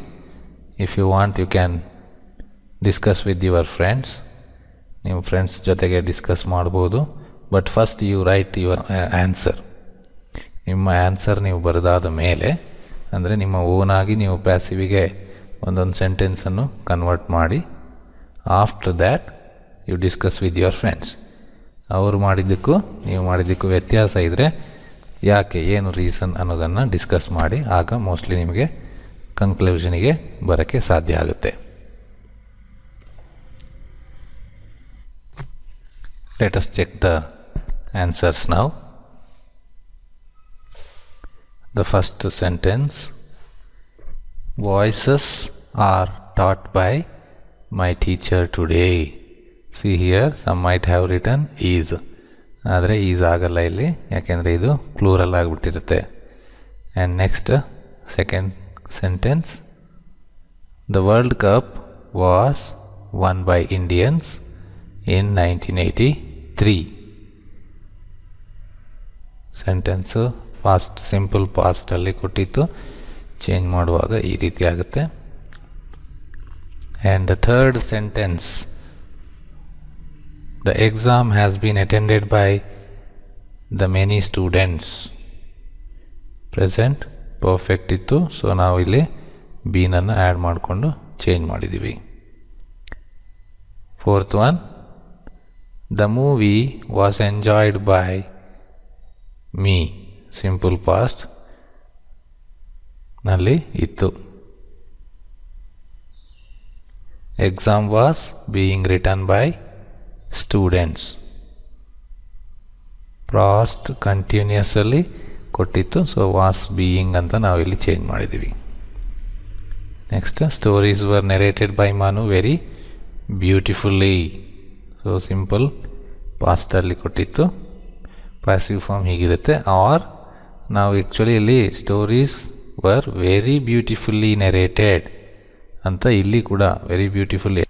if you want you can discuss with your friends ನಿಮ್ಮ friends ಜೊತೆಗೆ discuss ಮಾಡ್ಬೋದು but first you write your answer ನಿಮ್ಮ answer ನೀವು ಬರೆದಾದ ಮೇಲೆ ಅಂದರೆ ನಿಮ್ಮ ಓನಾಗಿ ನೀವು ಪ್ಯಾಸಿವಿಗೆ ಒಂದೊಂದು ಸೆಂಟೆನ್ಸನ್ನು ಕನ್ವರ್ಟ್ ಮಾಡಿ after that you discuss with your friends ಅವರು ಮಾಡಿದ್ದಕ್ಕೂ ನೀವು ಮಾಡಿದ್ದಕ್ಕೂ ವ್ಯತ್ಯಾಸ ಇದ್ದರೆ याके रीसन अस्कस्मी आग मोस्टली कंक्लूशन बर के साध्य आगते let's check the answers now the first sentence voice are taught by my teacher today see here some might have written is ಆದರೆ ಈಸ್ ಆಗಲ್ಲ ಇಲ್ಲಿ ಯಾಕೆಂದರೆ ಇದು ಪ್ಲೂರಲ್ ಆಗಿಬಿಟ್ಟಿರುತ್ತೆ and next second sentence the World Cup was won by Indians in nineteen eighty three sentence past simple ಫಾಸ್ಟಲ್ಲಿ ಕೊಟ್ಟಿತ್ತು change ಮಾಡುವಾಗ ಈ ರೀತಿ ಆಗುತ್ತೆ and the third sentence the exam has been attended by the many students present perfect ಇತ್ತು so ನಾವು ಇಲ್ಲಿ ಬೀನನ್ನು ಆ್ಯಡ್ ಮಾಡಿಕೊಂಡು ಚೇಂಜ್ ಮಾಡಿದ್ದೀವಿ fourth one the movie was enjoyed by me simple past ನಲ್ಲಿ ಇತ್ತು exam was being written by students past ಕಂಟಿನ್ಯೂಸಲ್ಲಿ ಕೊಟ್ಟಿತ್ತು ಸೊ ವಾಸ್ ಬೀಯಿಂಗ್ ಅಂತ ನಾವಿಲ್ಲಿ ಚೇಂಜ್ ಮಾಡಿದ್ದೀವಿ next stories were narrated by Manu very beautifully so simple ಪಾಸ್ಟಲ್ಲಿ ಕೊಟ್ಟಿತ್ತು ಪ್ಯಾಸಿವ್ ಫಾರ್ಮ್ ಹೀಗಿರುತ್ತೆ ಆರ್ ನಾವು ಆ್ಯಕ್ಚುಲಿ ಇಲ್ಲಿ stories were very beautifully narrated ಅಂತ ಇಲ್ಲಿ ಕೂಡ ವೆರಿ ಬ್ಯೂಟಿಫುಲ್ಲಿ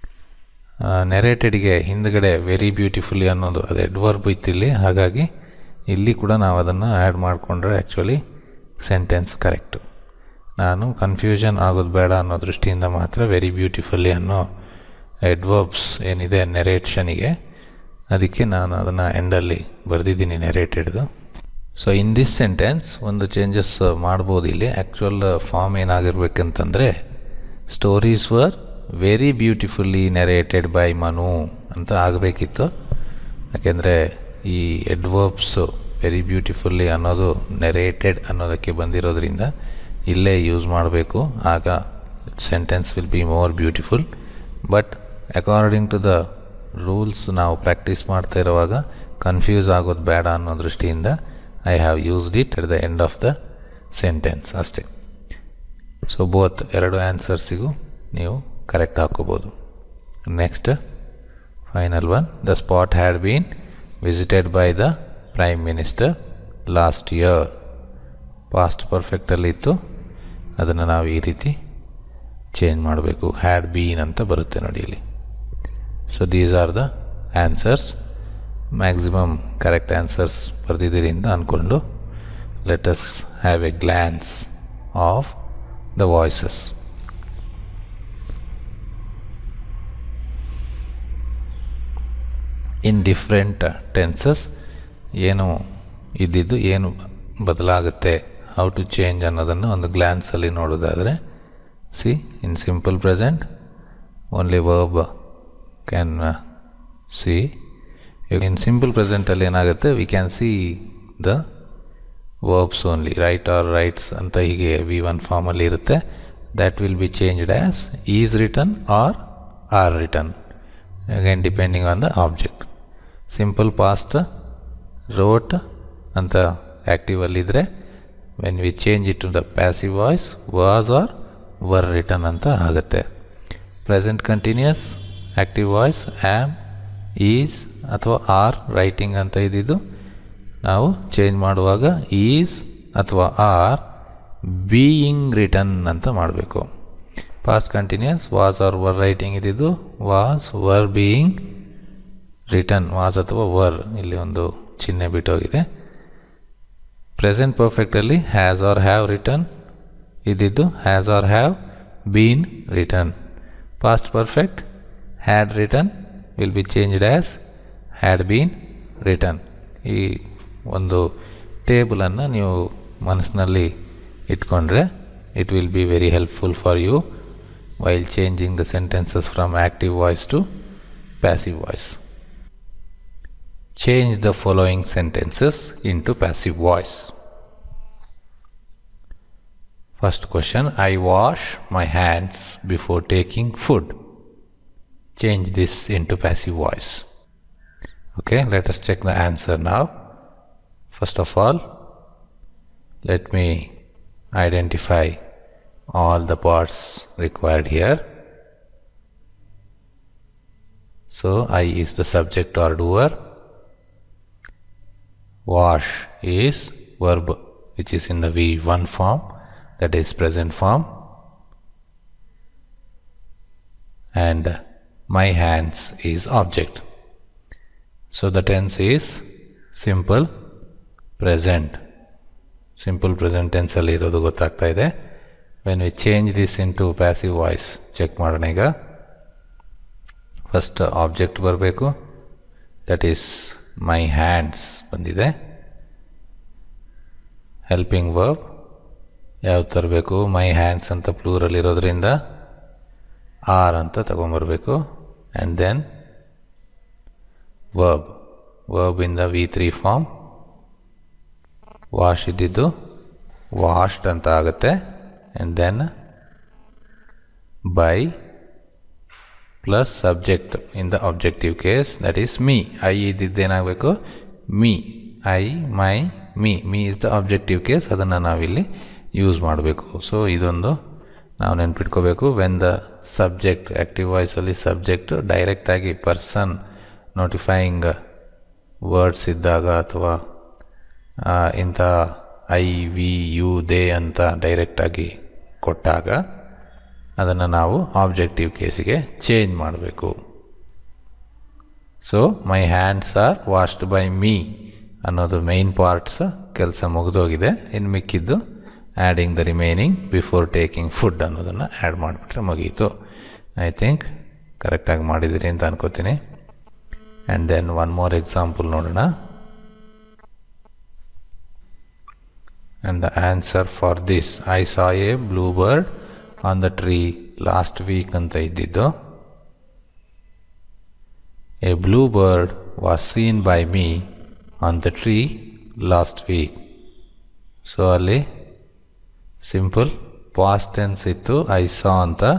ನೆರೇಟೆಡ್ಗೆ ಹಿಂದ್ಗಡೆ ವೆರಿ ಬ್ಯೂಟಿಫುಲ್ಲಿ ಅನ್ನೋದು ಅದು ಎಡ್ವರ್ಬ್ ಇತ್ತು ಇಲ್ಲಿ ಹಾಗಾಗಿ ಇಲ್ಲಿ ಕೂಡ ನಾವು ಅದನ್ನು ಆ್ಯಡ್ ಮಾಡಿಕೊಂಡ್ರೆ ಆ್ಯಕ್ಚುಲಿ ಸೆಂಟೆನ್ಸ್ ಕರೆಕ್ಟು ನಾನು ಕನ್ಫ್ಯೂಷನ್ ಆಗೋದು ಬೇಡ ಅನ್ನೋ ದೃಷ್ಟಿಯಿಂದ ಮಾತ್ರ ವೆರಿ ಬ್ಯೂಟಿಫುಲ್ಲಿ ಅನ್ನೋ ಎಡ್ವರ್ಬ್ಸ್ ಏನಿದೆ ನೆರೇಟ್ಷನಿಗೆ ಅದಕ್ಕೆ ನಾನು ಅದನ್ನು ಎಂಡಲ್ಲಿ ಬರೆದಿದ್ದೀನಿ ನೆರೇಟೆಡ್ದು ಸೊ ಇನ್ ದಿಸ್ ಸೆಂಟೆನ್ಸ್ ಒಂದು ಚೇಂಜಸ್ ಮಾಡ್ಬೋದು ಇಲ್ಲಿ ಆ್ಯಕ್ಚುಯಲ್ ಫಾರ್ಮ್ ಏನಾಗಿರ್ಬೇಕಂತಂದರೆ stories were very beautifully narrated by Manu ಅಂತ ಆಗಬೇಕಿತ್ತು ಯಾಕೆಂದರೆ ಈ ಎಡ್ವರ್ಬ್ಸು ವೆರಿ ಬ್ಯೂಟಿಫುಲ್ಲಿ ಅನ್ನೋದು ನೆರೇಟೆಡ್ ಅನ್ನೋದಕ್ಕೆ ಬಂದಿರೋದ್ರಿಂದ ಇಲ್ಲೇ ಯೂಸ್ ಮಾಡಬೇಕು ಆಗ sentence will be more beautiful but according to the rules ನಾವು ಪ್ರಾಕ್ಟೀಸ್ ಮಾಡ್ತಾ ಇರುವಾಗ ಕನ್ಫ್ಯೂಸ್ ಆಗೋದು ಬೇಡ ಅನ್ನೋ ದೃಷ್ಟಿಯಿಂದ I have used it at the end of the sentence ಅಷ್ಟೇ ಸೊ ಬೋತ್ ಎರಡು ಆನ್ಸರ್ಸಿಗೂ ನೀವು ಕರೆಕ್ಟ್ ಹಾಕೋಬೋದು next final one the spot had been visited by the prime minister last year past ಪರ್ಫೆಕ್ಟಲ್ಲಿತ್ತು ಅದನ್ನು ನಾವು ಈ ರೀತಿ ಚೇಂಜ್ ಮಾಡಬೇಕು ಹ್ಯಾಡ್ ಬೀನ್ ಅಂತ ಬರುತ್ತೆ ನೋಡಿ ಇಲ್ಲಿ so these are the answers maximum correct answers ಬರೆದಿದ್ದೀರಿ ಅಂತ ಅಂದ್ಕೊಂಡು let's have a glance of the voices in different tenses ಏನು ಇದ್ದಿದ್ದು ಏನು ಬದಲಾಗುತ್ತೆ ಹೌ ಟು ಚೇಂಜ್ ಅನ್ನೋದನ್ನು ಒಂದು ಗ್ಲ್ಯಾನ್ಸಲ್ಲಿ ನೋಡೋದಾದರೆ see in simple present only verb can see in simple ಪ್ರೆಸೆಂಟಲ್ಲಿ ಏನಾಗುತ್ತೆ we can see the verbs only write or writes ಅಂತ ಹೀಗೆ ವಿ ಒನ್ ಫಾರ್ಮಲ್ಲಿ ಇರುತ್ತೆ that will be changed as is written or are written again depending on the object simple past wrote ಅಂತ ಆ್ಯಕ್ಟಿವಲ್ಲಿದ್ದರೆ when we change it to the passive voice was or were written ಅಂತ ಆಗುತ್ತೆ present continuous active voice am is ಅಥವಾ or writing ಅಂತ ಇದ್ದಿದ್ದು ನಾವು change ಮಾಡುವಾಗ is ಅಥವಾ ಆರ್ ಬೀಯಿಂಗ್ ರಿಟರ್ನ್ ಅಂತ ಮಾಡಬೇಕು past continuous was or were writing ಇದ್ದಿದ್ದು was were being written was ಅಥವಾ ವರ್ ಇಲ್ಲಿ ಒಂದು ಚಿಹ್ನೆ ಬಿಟ್ಟೋಗಿದೆ ಪ್ರೆಸೆಂಟ್ ಪರ್ಫೆಕ್ಟಲ್ಲಿ ಹ್ಯಾಸ್ ಆರ್ ಹ್ಯಾವ್ ರಿಟರ್ನ್ ಇದ್ದಿದ್ದು has or have been written past perfect had written will be changed as had been written ಈ ಒಂದು ಟೇಬಲನ್ನು ನೀವು ಮನಸ್ಸಿನಲ್ಲಿ ಇಟ್ಕೊಂಡ್ರೆ it will be very helpful for you while changing the sentences from active voice to passive voice Change the following sentences into passive voice. First question, I wash my hands before taking food. Change this into passive voice. Okay, let us check the answer now. First of all, let me identify all the parts required here. So, I is the subject or doer wash is verb which is in the V1 form that is present form and my hands is object. So the tense is simple present. Simple present tense when we change this into passive voice check madanega first object verb that is my hands ಬಂದಿದೆ helping verb ಯಾವ್ದು ತರಬೇಕು my hands ಅಂತ ಪ್ಲೂರಲ್ಲಿ ಇರೋದ್ರಿಂದ are ಅಂತ ತಗೊಂಬರ್ಬೇಕು and then verb verb ಇಂದ V three form wash ಇದ್ದಿದ್ದು ವಾಶ್ಡ್ ಅಂತ ಆಗುತ್ತೆ and then by plus subject in the objective case that is me I ಇದ್ದಿದ್ದೇನಾಗಬೇಕು me I my me me is the objective case ಅದನ್ನು ನಾವಿಲ್ಲಿ use ಮಾಡಬೇಕು so ಇದೊಂದು ನಾವು ನೆನ್ಪಿಟ್ಕೋಬೇಕು ವೆನ್ ದ ಸಬ್ಜೆಕ್ಟ್ ಆ್ಯಕ್ಟಿವ್ ವಾಯ್ಸಲ್ಲಿ ಸಬ್ಜೆಕ್ಟ್ ಡೈರೆಕ್ಟಾಗಿ ಪರ್ಸನ್ ನೋಟಿಫೈಯಿಂಗ್ ವರ್ಡ್ಸ್ ಇದ್ದಾಗ ಅಥವಾ ಇಂಥ ಐ ವಿ ಯು ದೇ ಅಂತ ಡೈರೆಕ್ಟಾಗಿ ಕೊಟ್ಟಾಗ ಅದನ್ನು ನಾವು ಆಬ್ಜೆಕ್ಟಿವ್ ಕೇಸಿಗೆ ಚೇಂಜ್ ಮಾಡಬೇಕು so my hands are washed by me ಅನ್ನೋದು ಮೇಯ್ನ್ ಪಾರ್ಟ್ಸ್ ಕೆಲಸ ಮುಗಿದೋಗಿದೆ ಇನ್ನು ಮಿಕ್ಕಿದ್ದು adding the remaining before taking food ಅನ್ನೋದನ್ನು ಆ್ಯಡ್ ಮಾಡಿಬಿಟ್ರೆ ಮುಗೀತು ಐ ಥಿಂಕ್ ಕರೆಕ್ಟಾಗಿ ಮಾಡಿದ್ದೀರಿ ಅಂತ ಅನ್ಕೋತೀನಿ and then one more example ನೋಡೋಣ and the answer for this I saw a blue bird on the tree last week ಅಂತ ಇದ್ದಿದ್ದು A blue bird was seen by me on the tree last week. So early, simple past tense itu I saw on the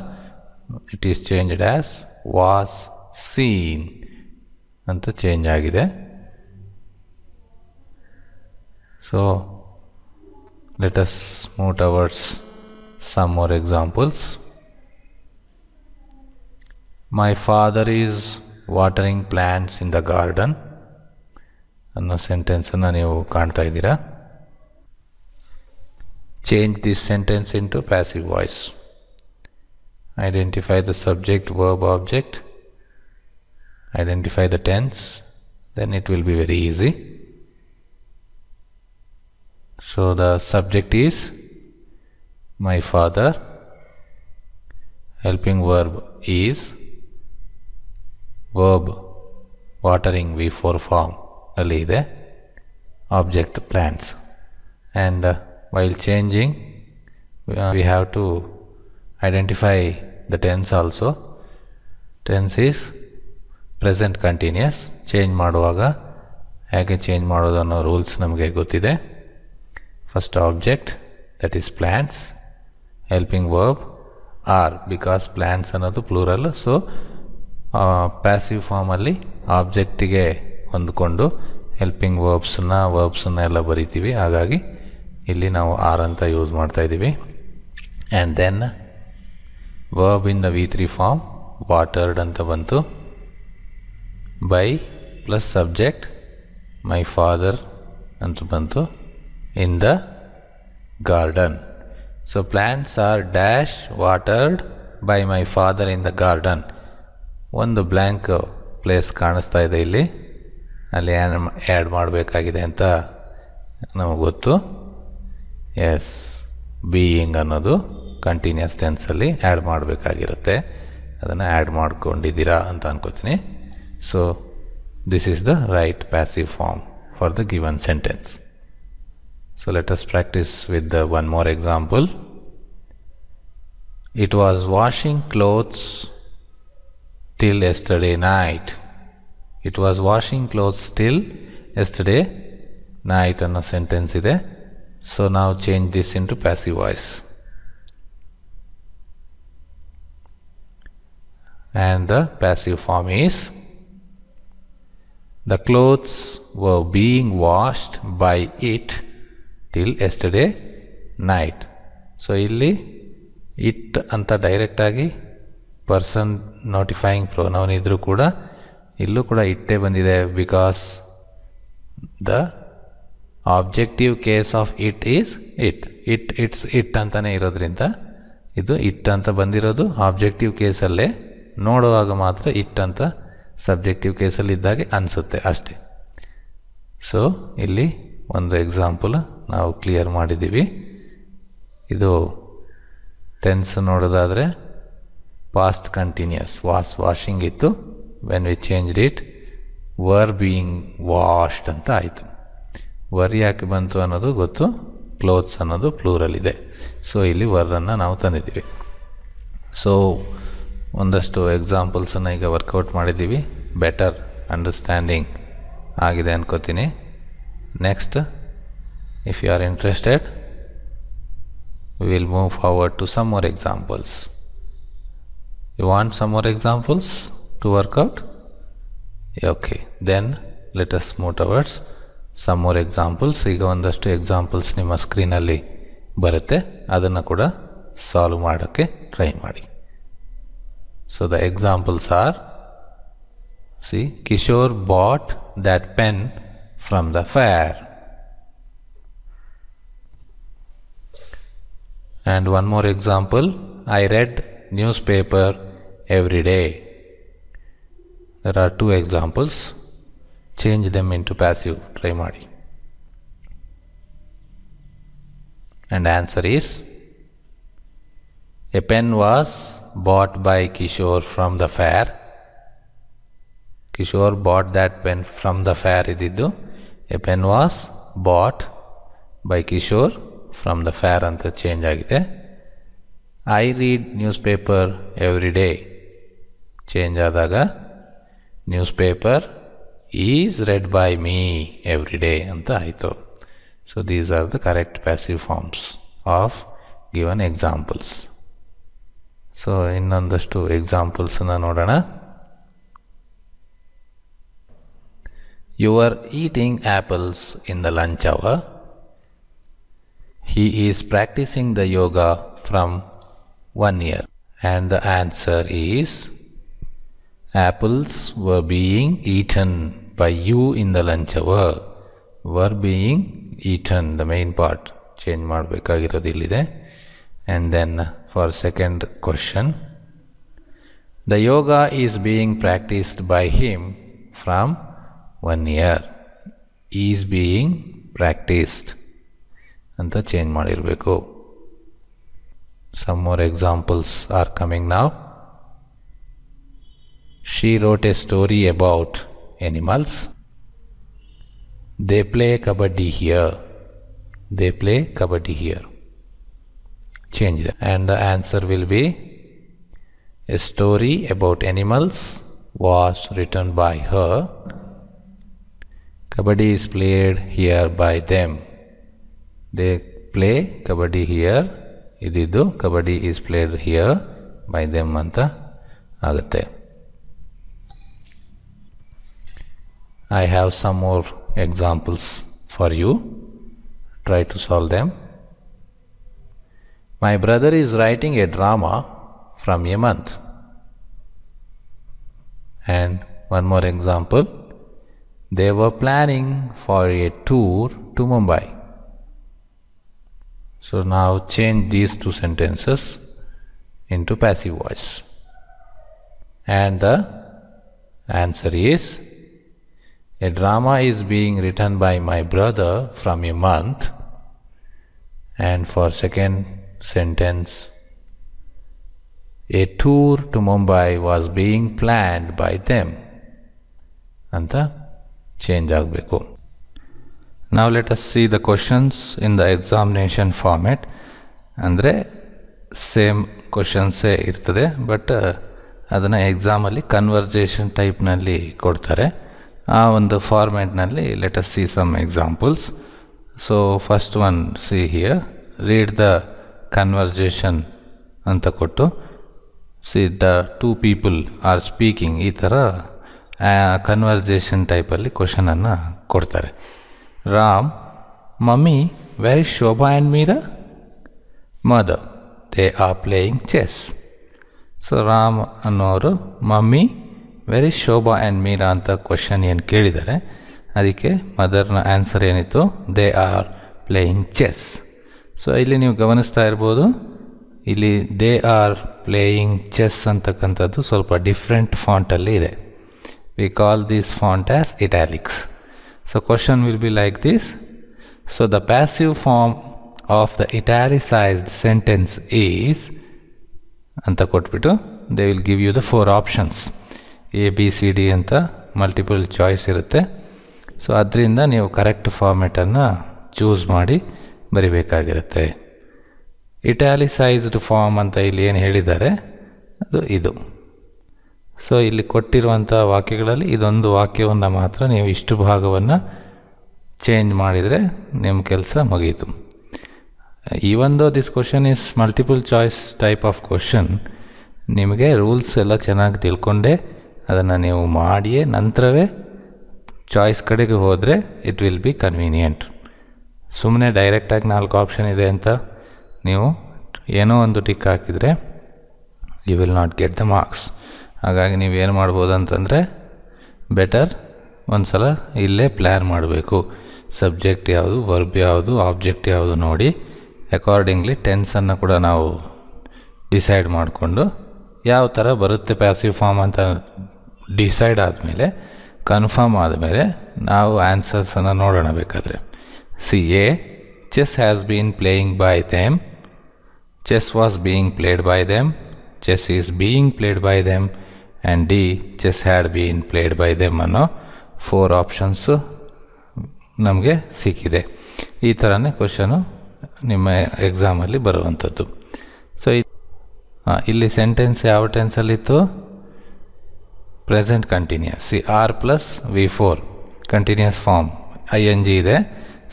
it is changed as was seen ಅಂತ change So, let us move towards some more examples. My father is. Watering plants in the garden ಅನ್ನೋ ಸೆಂಟೆನ್ಸನ್ನು ನೀವು ಕಾಣ್ತಾ ಇದ್ದೀರಾ change this sentence into passive voice identify the subject verb object identify the tense then it will be very easy so the subject is my father helping verb is verb watering V four form ಅಲ್ಲಿ ಇದೆ object plants and while changing we have to identify the tense also tense is present continuous change ಮಾಡುವಾಗ ಹೇಗೆ change ಮಾಡೋದು ಅನ್ನೋ rules ನಮಗೆ ಗೊತ್ತಿದೆ first object that is plants helping verb are because plants ಅನ್ನೋದು plural so passive ಫಾರ್ಮಲ್ಲಿ ಆಬ್ಜೆಕ್ಟಿಗೆ ಹೊಂದ್ಕೊಂಡು ಹೆಲ್ಪಿಂಗ್ ವರ್ಬ್ಸನ್ನ ವರ್ಬ್ಸನ್ನು ಎಲ್ಲ ಬರಿತೀವಿ ಹಾಗಾಗಿ ಇಲ್ಲಿ ನಾವು ಆರ್ ಅಂತ ಯೂಸ್ ಮಾಡ್ತಾಯಿದ್ದೀವಿ and then verb in the V three form watered ಅಂತ ಬಂತು by plus subject my father ಅಂತ ಬಂತು in the garden so plants are dash watered by my father in the garden ಒಂದು ಬ್ಲ್ಯಾಂಕ್ ಪ್ಲೇಸ್ ಕಾಣಿಸ್ತಾ ಇದೆ ಇಲ್ಲಿ ಅಲ್ಲಿ ಏನು ಆ್ಯಡ್ ಮಾಡಬೇಕಾಗಿದೆ ಅಂತ ನಮಗೆ ಗೊತ್ತು ಎಸ್ ಬೀಯಿಂಗ್ ಅನ್ನೋದು ಕಂಟಿನ್ಯೂಸ್ ಟೆನ್ಸಲ್ಲಿ ಆ್ಯಡ್ ಮಾಡಬೇಕಾಗಿರುತ್ತೆ ಅದನ್ನು ಆ್ಯಡ್ ಮಾಡ್ಕೊಂಡಿದ್ದೀರಾ ಅಂತ ಅನ್ಕೋತೀನಿ so this is the right passive form for the given sentence so let us practise with the one more example it was washing clothes till yesterday night. It was washing clothes till yesterday night and a sentence there. So now change this into passive voice. And the passive form is the clothes were being washed by it till yesterday night. So illi it anta direct agi person notifying pronoun ಇದ್ದರೂ ಕೂಡ ಇಲ್ಲೂ ಕೂಡ ಇಟ್ಟೇ ಬಂದಿದೆ because the objective case of it is it it it's it ಅಂತಲೇ ಇರೋದ್ರಿಂದ ಇದು it ಅಂತ ಬಂದಿರೋದು ಆಬ್ಜೆಕ್ಟಿವ್ ಕೇಸಲ್ಲೇ ನೋಡುವಾಗ ಮಾತ್ರ ಇಟ್ ಅಂತ ಸಬ್ಜೆಕ್ಟಿವ್ ಕೇಸಲ್ಲಿದ್ದಾಗೆ ಅನಿಸುತ್ತೆ ಅಷ್ಟೇ ಸೊ ಇಲ್ಲಿ ಒಂದು ಎಕ್ಸಾಂಪಲ್ ನಾವು ಕ್ಲಿಯರ್ ಮಾಡಿದ್ದೀವಿ ಇದು ಟೆನ್ಸ್ ನೋಡೋದಾದರೆ past ಕಂಟಿನ್ಯೂಸ್ was ವಾಷಿಂಗ್ ಇತ್ತು when we changed it were being washed ಅಂತ ಆಯಿತು ವರ್ ಯಾಕೆ ಬಂತು ಅನ್ನೋದು ಗೊತ್ತು ಕ್ಲೋತ್ಸ್ ಅನ್ನೋದು ಪ್ಲೂರಲ್ ಇದೆ ಸೊ ಇಲ್ಲಿ ವರನ್ನು ನಾವು ತಂದಿದ್ದೀವಿ ಸೊ ಒಂದಷ್ಟು ಎಕ್ಸಾಂಪಲ್ಸನ್ನು ಈಗ ವರ್ಕೌಟ್ ಮಾಡಿದ್ದೀವಿ ಬೆಟರ್ ಅಂಡರ್ಸ್ಟ್ಯಾಂಡಿಂಗ್ ಆಗಿದೆ ಅನ್ಕೋತೀನಿ next if you are interested will move forward to some more examples You want some more examples to work out? Okay, then let us move towards some more examples. Ego on the examples in my screen ali barate adana kuda solve madake try madi. So the examples are see Kishore bought that pen from the fair. And one more example I read newspaper every day. There are two examples. Change them into passive. Try Madi. And answer is a pen was bought by Kishore from the fair. Kishore bought that pen from the fair A pen was bought by Kishore from the fair. And the change ಆಗಿದೆ I read newspaper every day change ಆದಾಗ newspaper is read by me every day ಅಂತ ಆಯಿತು so these are the correct passive forms of given examples ಸೊ ಇನ್ನೊಂದಷ್ಟು ಎಕ್ಸಾಂಪಲ್ಸನ್ನು ನೋಡೋಣ you are eating apples in the lunch hour he is practising the yoga from one year and the answer is apples were being eaten by you in the lunch hour were being eaten the main part change maadbekagirodillide and then for second question the yoga is being practiced by him from one year is being practiced ಅಂತ change ಮಾಡಿರಬೇಕು some more examples are coming now. She wrote a story about animals. They play kabaddi here. They play kabaddi here. Change that. And the answer will be a story about animals was written by her. Kabaddi is played here by them. They play kabaddi here ಇದಿದ್ದು kabaddi is played here by them ಅಂತ ಆಗುತ್ತೆ I have some more examples for you try to solve them My brother is writing a drama from Yemant. And one more example. They were planning for a tour to Mumbai. So now change these two sentences into passive voice. And the answer is a drama is being written by my brother from a month and for second sentence a tour to Mumbai was being planned by them the change ಆಗಬೇಕು ನಾವು let us see the questions in the examination format ಅಂದರೆ same ಕ್ವಶನ್ಸೇ ಇರ್ತದೆ but ಅದನ್ನು ಎಕ್ಸಾಮಲ್ಲಿ conversation ಟೈಪ್ನಲ್ಲಿ ಕೊಡ್ತಾರೆ ಆ ಒಂದು ಫಾರ್ಮೆಟ್ನಲ್ಲಿ let us see some examples so first one see here read the conversation ಅಂತ ಕೊಟ್ಟು see the two people are speaking ಈ ಥರ ಕನ್ವರ್ಜೇಷನ್ ಟೈಪಲ್ಲಿ ಕ್ವಶನನ್ನು ಕೊಡ್ತಾರೆ Ram mummy where Shobha and Meera mother they are playing chess so Ram ಅನ್ನೋರು mummy where Shobha and Meera ಅಂತ question ಏನು ಕೇಳಿದ್ದಾರೆ ಅದಕ್ಕೆ ಮದರ್ನ ಆನ್ಸರ್ ಏನಿತ್ತು they are playing chess so ಇಲ್ಲಿ ನೀವು ಗಮನಿಸ್ತಾ ಇರ್ಬೋದು ಇಲ್ಲಿ ದೇ ಆರ್ ಪ್ಲೇಯಿಂಗ್ ಚೆಸ್ ಅಂತಕ್ಕಂಥದ್ದು ಸ್ವಲ್ಪ ಡಿಫ್ರೆಂಟ್ ಫಾಂಟಲ್ಲಿ ಇದೆ we call this font as italics So question will be like this. So the passive form of the italicized sentence is ಅಂತ ಕೊಟ್ಬಿಟ್ಟು they will give you the four options A B C D ಅಂತ multiple choice ಇರುತ್ತೆ so ಅದರಿಂದ ನೀವು correct ಫಾರ್ಮೆಟನ್ನು choose ಮಾಡಿ ಬರಿಬೇಕಾಗಿರುತ್ತೆ ಇಟ್ಯಾಲಿಸೈಸ್ಡ್ form ಅಂತ ಇಲ್ಲಿ ಏನು ಹೇಳಿದ್ದಾರೆ ಅದು ಇದು ಸೊ ಇಲ್ಲಿ ಕೊಟ್ಟಿರುವಂಥ ವಾಕ್ಯಗಳಲ್ಲಿ ಇದೊಂದು ವಾಕ್ಯವನ್ನು ಮಾತ್ರ ನೀವು ಇಷ್ಟು ಭಾಗವನ್ನು ಚೇಂಜ್ ಮಾಡಿದರೆ ನಿಮ್ಮ ಕೆಲಸ ಮುಗಿಯಿತು even though this question is multiple choice type of question ನಿಮಗೆ ರೂಲ್ಸ್ ಎಲ್ಲ ಚೆನ್ನಾಗಿ ತಿಳ್ಕೊಂಡೆ ಅದನ್ನು ನೀವು ಮಾಡಿಯೇ ನಂತರವೇ ಚಾಯ್ಸ್ ಕಡೆಗೆ ಹೋದರೆ ಇಟ್ ವಿಲ್ ಬಿ ಕನ್ವೀನಿಯೆಂಟ್ ಸುಮ್ಮನೆ ಡೈರೆಕ್ಟಾಗಿ ನಾಲ್ಕು ಆಪ್ಷನ್ ಇದೆ ಅಂತ ನೀವು ಏನೋ ಒಂದು ಟಿಕ್ ಹಾಕಿದರೆ you will not get the marks ಹಾಗಾಗಿ ನೀವೇನು ಮಾಡ್ಬೋದು ಅಂತಂದರೆ ಬೆಟರ್ ಒಂದು ಸಲ ಇಲ್ಲೇ ಪ್ಲ್ಯಾನ್ ಮಾಡಬೇಕು ಸಬ್ಜೆಕ್ಟ್ ಯಾವುದು ವರ್ಬ್ ಯಾವುದು ಆಬ್ಜೆಕ್ಟ್ ಯಾವುದು ನೋಡಿ ಅಕಾರ್ಡಿಂಗ್ಲಿ ಟೆನ್ಸನ್ನು ಕೂಡ ನಾವು ಡಿಸೈಡ್ ಮಾಡಿಕೊಂಡು ಯಾವ ಥರ ಬರುತ್ತೆ ಪ್ಯಾಸಿವ್ ಫಾರ್ಮ್ ಅಂತ ಡಿಸೈಡ್ ಆದಮೇಲೆ ಕನ್ಫರ್ಮ್ ಆದಮೇಲೆ ನಾವು ಆನ್ಸರ್ಸನ್ನು ನೋಡೋಣ ಬೇಕಾದರೆ see A chess has been playing by them chess was being played by them chess is being played by them and D chess had been played by they ಅನ್ನೋ four options ನಮಗೆ ಸಿಕ್ಕಿದೆ ಈ ಥರನೇ ಕ್ವಶನು ನಿಮ್ಮ ಎಕ್ಸಾಮಲ್ಲಿ ಬರುವಂಥದ್ದು so ಇಲ್ಲಿ sentence ಯಾವ ಟೆನ್ಸಲ್ಲಿತ್ತು present continuous see are plus V four continuous form I N G ಇದೆ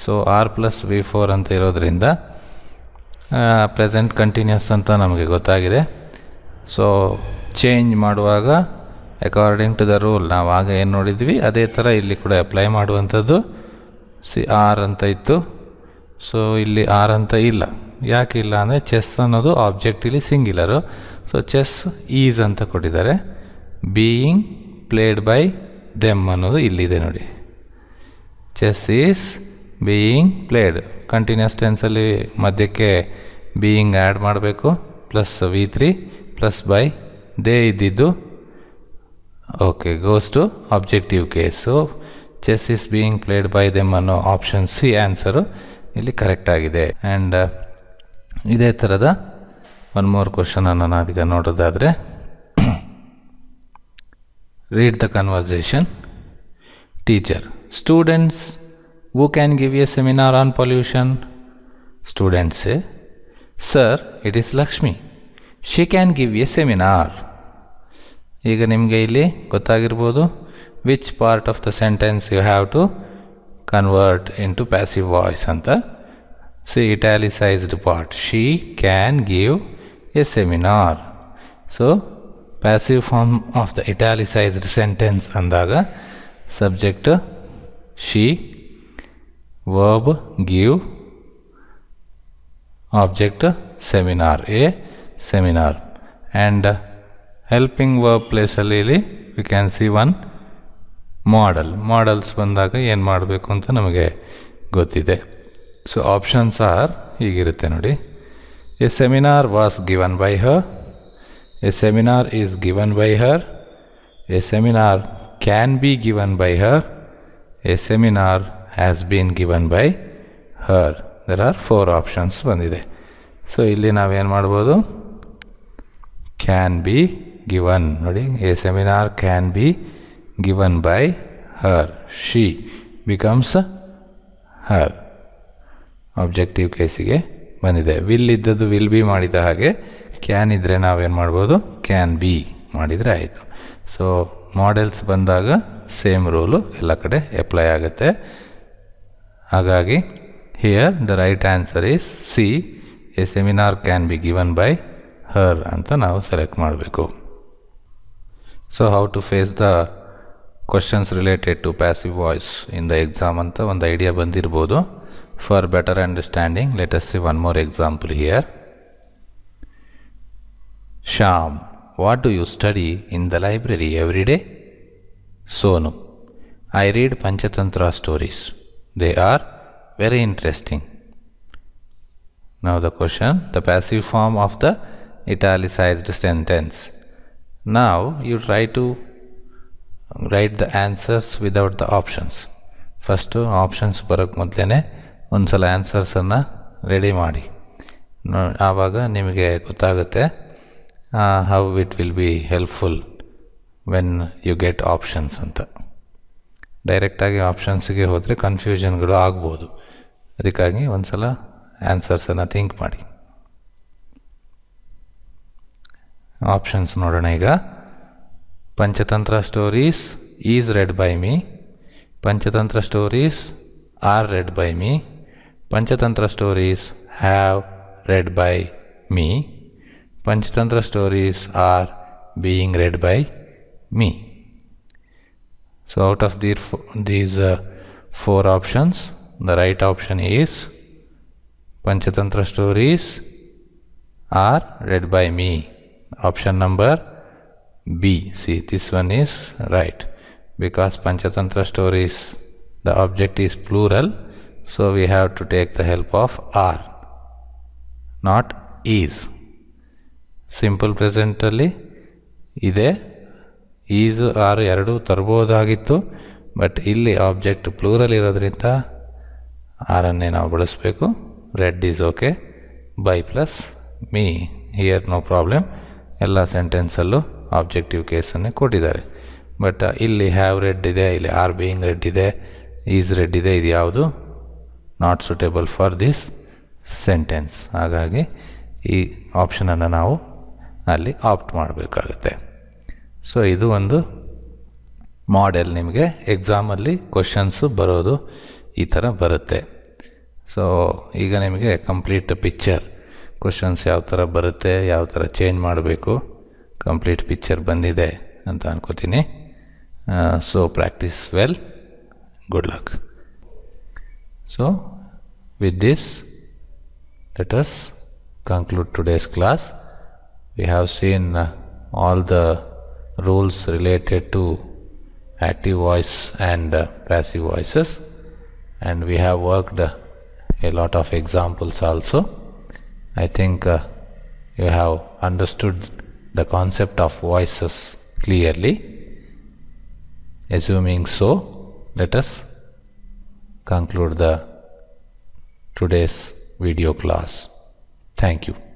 so are plus V four ಅಂತ ಇರೋದರಿಂದ ಪ್ರೆಸೆಂಟ್ ಕಂಟಿನ್ಯೂಸ್ ಅಂತ ನಮಗೆ ಗೊತ್ತಾಗಿದೆ ಸೊ ಚೇಂಜ್ ಮಾಡುವಾಗ ಅಕಾರ್ಡಿಂಗ್ ಟು ದ ರೂಲ್ ನಾವು ಆಗ ಏನು ನೋಡಿದ್ವಿ ಅದೇ ಥರ ಇಲ್ಲಿ ಕೂಡ ಅಪ್ಲೈ ಮಾಡುವಂಥದ್ದು ಸಿ ಆರ್ ಅಂತ ಇತ್ತು ಸೊ ಇಲ್ಲಿ ಆರ್ ಅಂತ ಇಲ್ಲ ಯಾಕೆ ಇಲ್ಲ ಅಂದರೆ ಚೆಸ್ ಅನ್ನೋದು ಆಬ್ಜೆಕ್ಟ್ ಇಲ್ಲಿ ಸಿಂಗ್ಯುಲರು ಸೊ ಚೆಸ್ ಈಸ್ ಅಂತ ಕೊಟ್ಟಿದ್ದಾರೆ ಬೀಯಿಂಗ್ ಪ್ಲೇಡ್ ಬೈ ದೆಮ್ ಅನ್ನೋದು ಇಲ್ಲಿದೆ ನೋಡಿ chess is being played continuous ಟೆನ್ಸಲ್ಲಿ ಮಧ್ಯಕ್ಕೆ ಬೀಯಿಂಗ್ ಆ್ಯಡ್ ಮಾಡಬೇಕು plus V three plus by they ಇದ್ದಿದ್ದು okay goes to objective case chess is being played by them ಅನ್ನೋ ಆಪ್ಷನ್ ಸಿ ಆನ್ಸರು ಇಲ್ಲಿ correct ಆಗಿದೆ ಆ್ಯಂಡ್ uh, ಇದೇ ಥರದ ಒನ್ ಮೋರ್ ಕ್ವಶನನ್ನು ನಾವೀಗ ನೋಡೋದಾದರೆ read the conversation teacher students who can give a seminar on pollution students sir it is Lakshmi she can give a seminar ಈಗ ನಿಮಗೆ ಇಲ್ಲಿ ಗೊತ್ತಾಗಿರ್ಬೋದು which part of the sentence you have to convert into passive voice ಅಂತ see italicized part she can give a seminar so passive form of the italicized sentence ಅಂದಾಗ subject she verb give object seminar a seminar and helping work ಪ್ಲೇಸಲ್ಲಿ ಇಲ್ಲಿ we can see one modal modals ಬಂದಾಗ ಏನು ಮಾಡಬೇಕು ಅಂತ ನಮಗೆ ಗೊತ್ತಿದೆ so options are ಹೀಗಿರುತ್ತೆ ನೋಡಿ a seminar was given by her a seminar is given by her a seminar can be given by her a seminar has been given by her there are four options ಬಂದಿದೆ so ಇಲ್ಲಿ ನಾವೇನು ಮಾಡ್ಬೋದು can be given ನೋಡಿ a seminar can be given by her she becomes her objective ಕೇಸಿಗೆ ಬಂದಿದೆ will ಇದ್ದದ್ದು will be ಮಾಡಿದ ಹಾಗೆ ಕ್ಯಾನ್ ಇದ್ದರೆ ನಾವೇನು ಮಾಡ್ಬೋದು ಕ್ಯಾನ್ ಬಿ ಮಾಡಿದರೆ ಆಯಿತು ಸೊ ಮಾಡೆಲ್ಸ್ ಬಂದಾಗ ಸೇಮ್ ರೂಲು ಎಲ್ಲ ಕಡೆ ಅಪ್ಲೈ ಆಗುತ್ತೆ ಹಾಗಾಗಿ here the right answer is C a seminar can be given by her ಅಂತ ನಾವು ಸೆಲೆಕ್ಟ್ ಮಾಡಬೇಕು so how to face the questions related to passive voice in the exam ಅಂತ ಒಂದು ಐಡಿಯಾ ಬಂದಿರ್ಬೋದು for better understanding let us see one more example here Shyam what do you study in the library every day Sonu I read Panchatantra stories they are very interesting Now the question, the passive form of the italicized sentence. Now you try to write the answers without the options. First options ಬರೋಕ್ಕೆ ಮೊದಲೇ ಒಂದು ಸಲ ಆನ್ಸರ್ಸನ್ನು ready ಮಾಡಿ ಆವಾಗ ನಿಮಗೆ ಗೊತ್ತಾಗುತ್ತೆ how it will be helpful when you get options ಅಂತ ಡೈರೆಕ್ಟಾಗಿ ಆಪ್ಷನ್ಸ್ಗೆ ಹೋದರೆ ಕನ್ಫ್ಯೂಷನ್ಗಳು ಆಗ್ಬೋದು ಅದಕ್ಕಾಗಿ ಒಂದು ಸಲ ಆನ್ಸರ್ಸನ್ನು ಥಿಂಕ್ ಮಾಡಿ ಆಪ್ಷನ್ಸ್ ನೋಡೋಣ ಈಗ Panchatantra stories is read by me Panchatantra stories are read by me Panchatantra stories have read by me Panchatantra stories are being read by me so out of there these four options the right option is Panchatantra stories are read by me option number B. See, this one is right because Panchatantra stories, the object is plural. So, we have to take the help of R, not is. Simple presently, ide is R yaradu tarbodagitu, but illi object plural iradrita R and now bulaspeku. Red is okay. By plus me. Here no problem. ಎಲ್ಲ ಸೆಂಟೆನ್ಸಲ್ಲೂ objective ಕೇಸನ್ನೇ ಕೊಟ್ಟಿದ್ದಾರೆ but ಇಲ್ಲಿ have read ಇದೆ ಇಲ್ಲಿ are being read ಇದೆ is read ಇದೆ ಇದು ಯಾವುದು not suitable for this sentence ಹಾಗಾಗಿ ಈ ಆಪ್ಷನನ್ನು ನಾವು ಅಲ್ಲಿ ಆಪ್ಟ್ ಮಾಡಬೇಕಾಗುತ್ತೆ ಸೊ ಇದು ಒಂದು ಮಾಡೆಲ್ ನಿಮಗೆ ಎಕ್ಸಾಮಲ್ಲಿ ಕ್ವಶನ್ಸು ಬರೋದು ಈ ಥರ ಬರುತ್ತೆ ಸೊ ಈಗ ನಿಮಗೆ ಕಂಪ್ಲೀಟ್ ಪಿಕ್ಚರ್ ಕ್ವಶನ್ಸ್ ಯಾವ ಥರ ಬರುತ್ತೆ ಯಾವ ಥರ ಚೇಂಜ್ ಮಾಡಬೇಕು ಕಂಪ್ಲೀಟ್ ಪಿಕ್ಚರ್ ಬಂದಿದೆ ಅಂತ ಅನ್ಕೋತೀನಿ so practice well good luck so with this let us conclude today's class we have seen all the rules related to active voice and passive voices and we have worked a lot of examples also I think uh, you have understood the concept of voices clearly. Assuming so, let us conclude the today's video class. Thank you.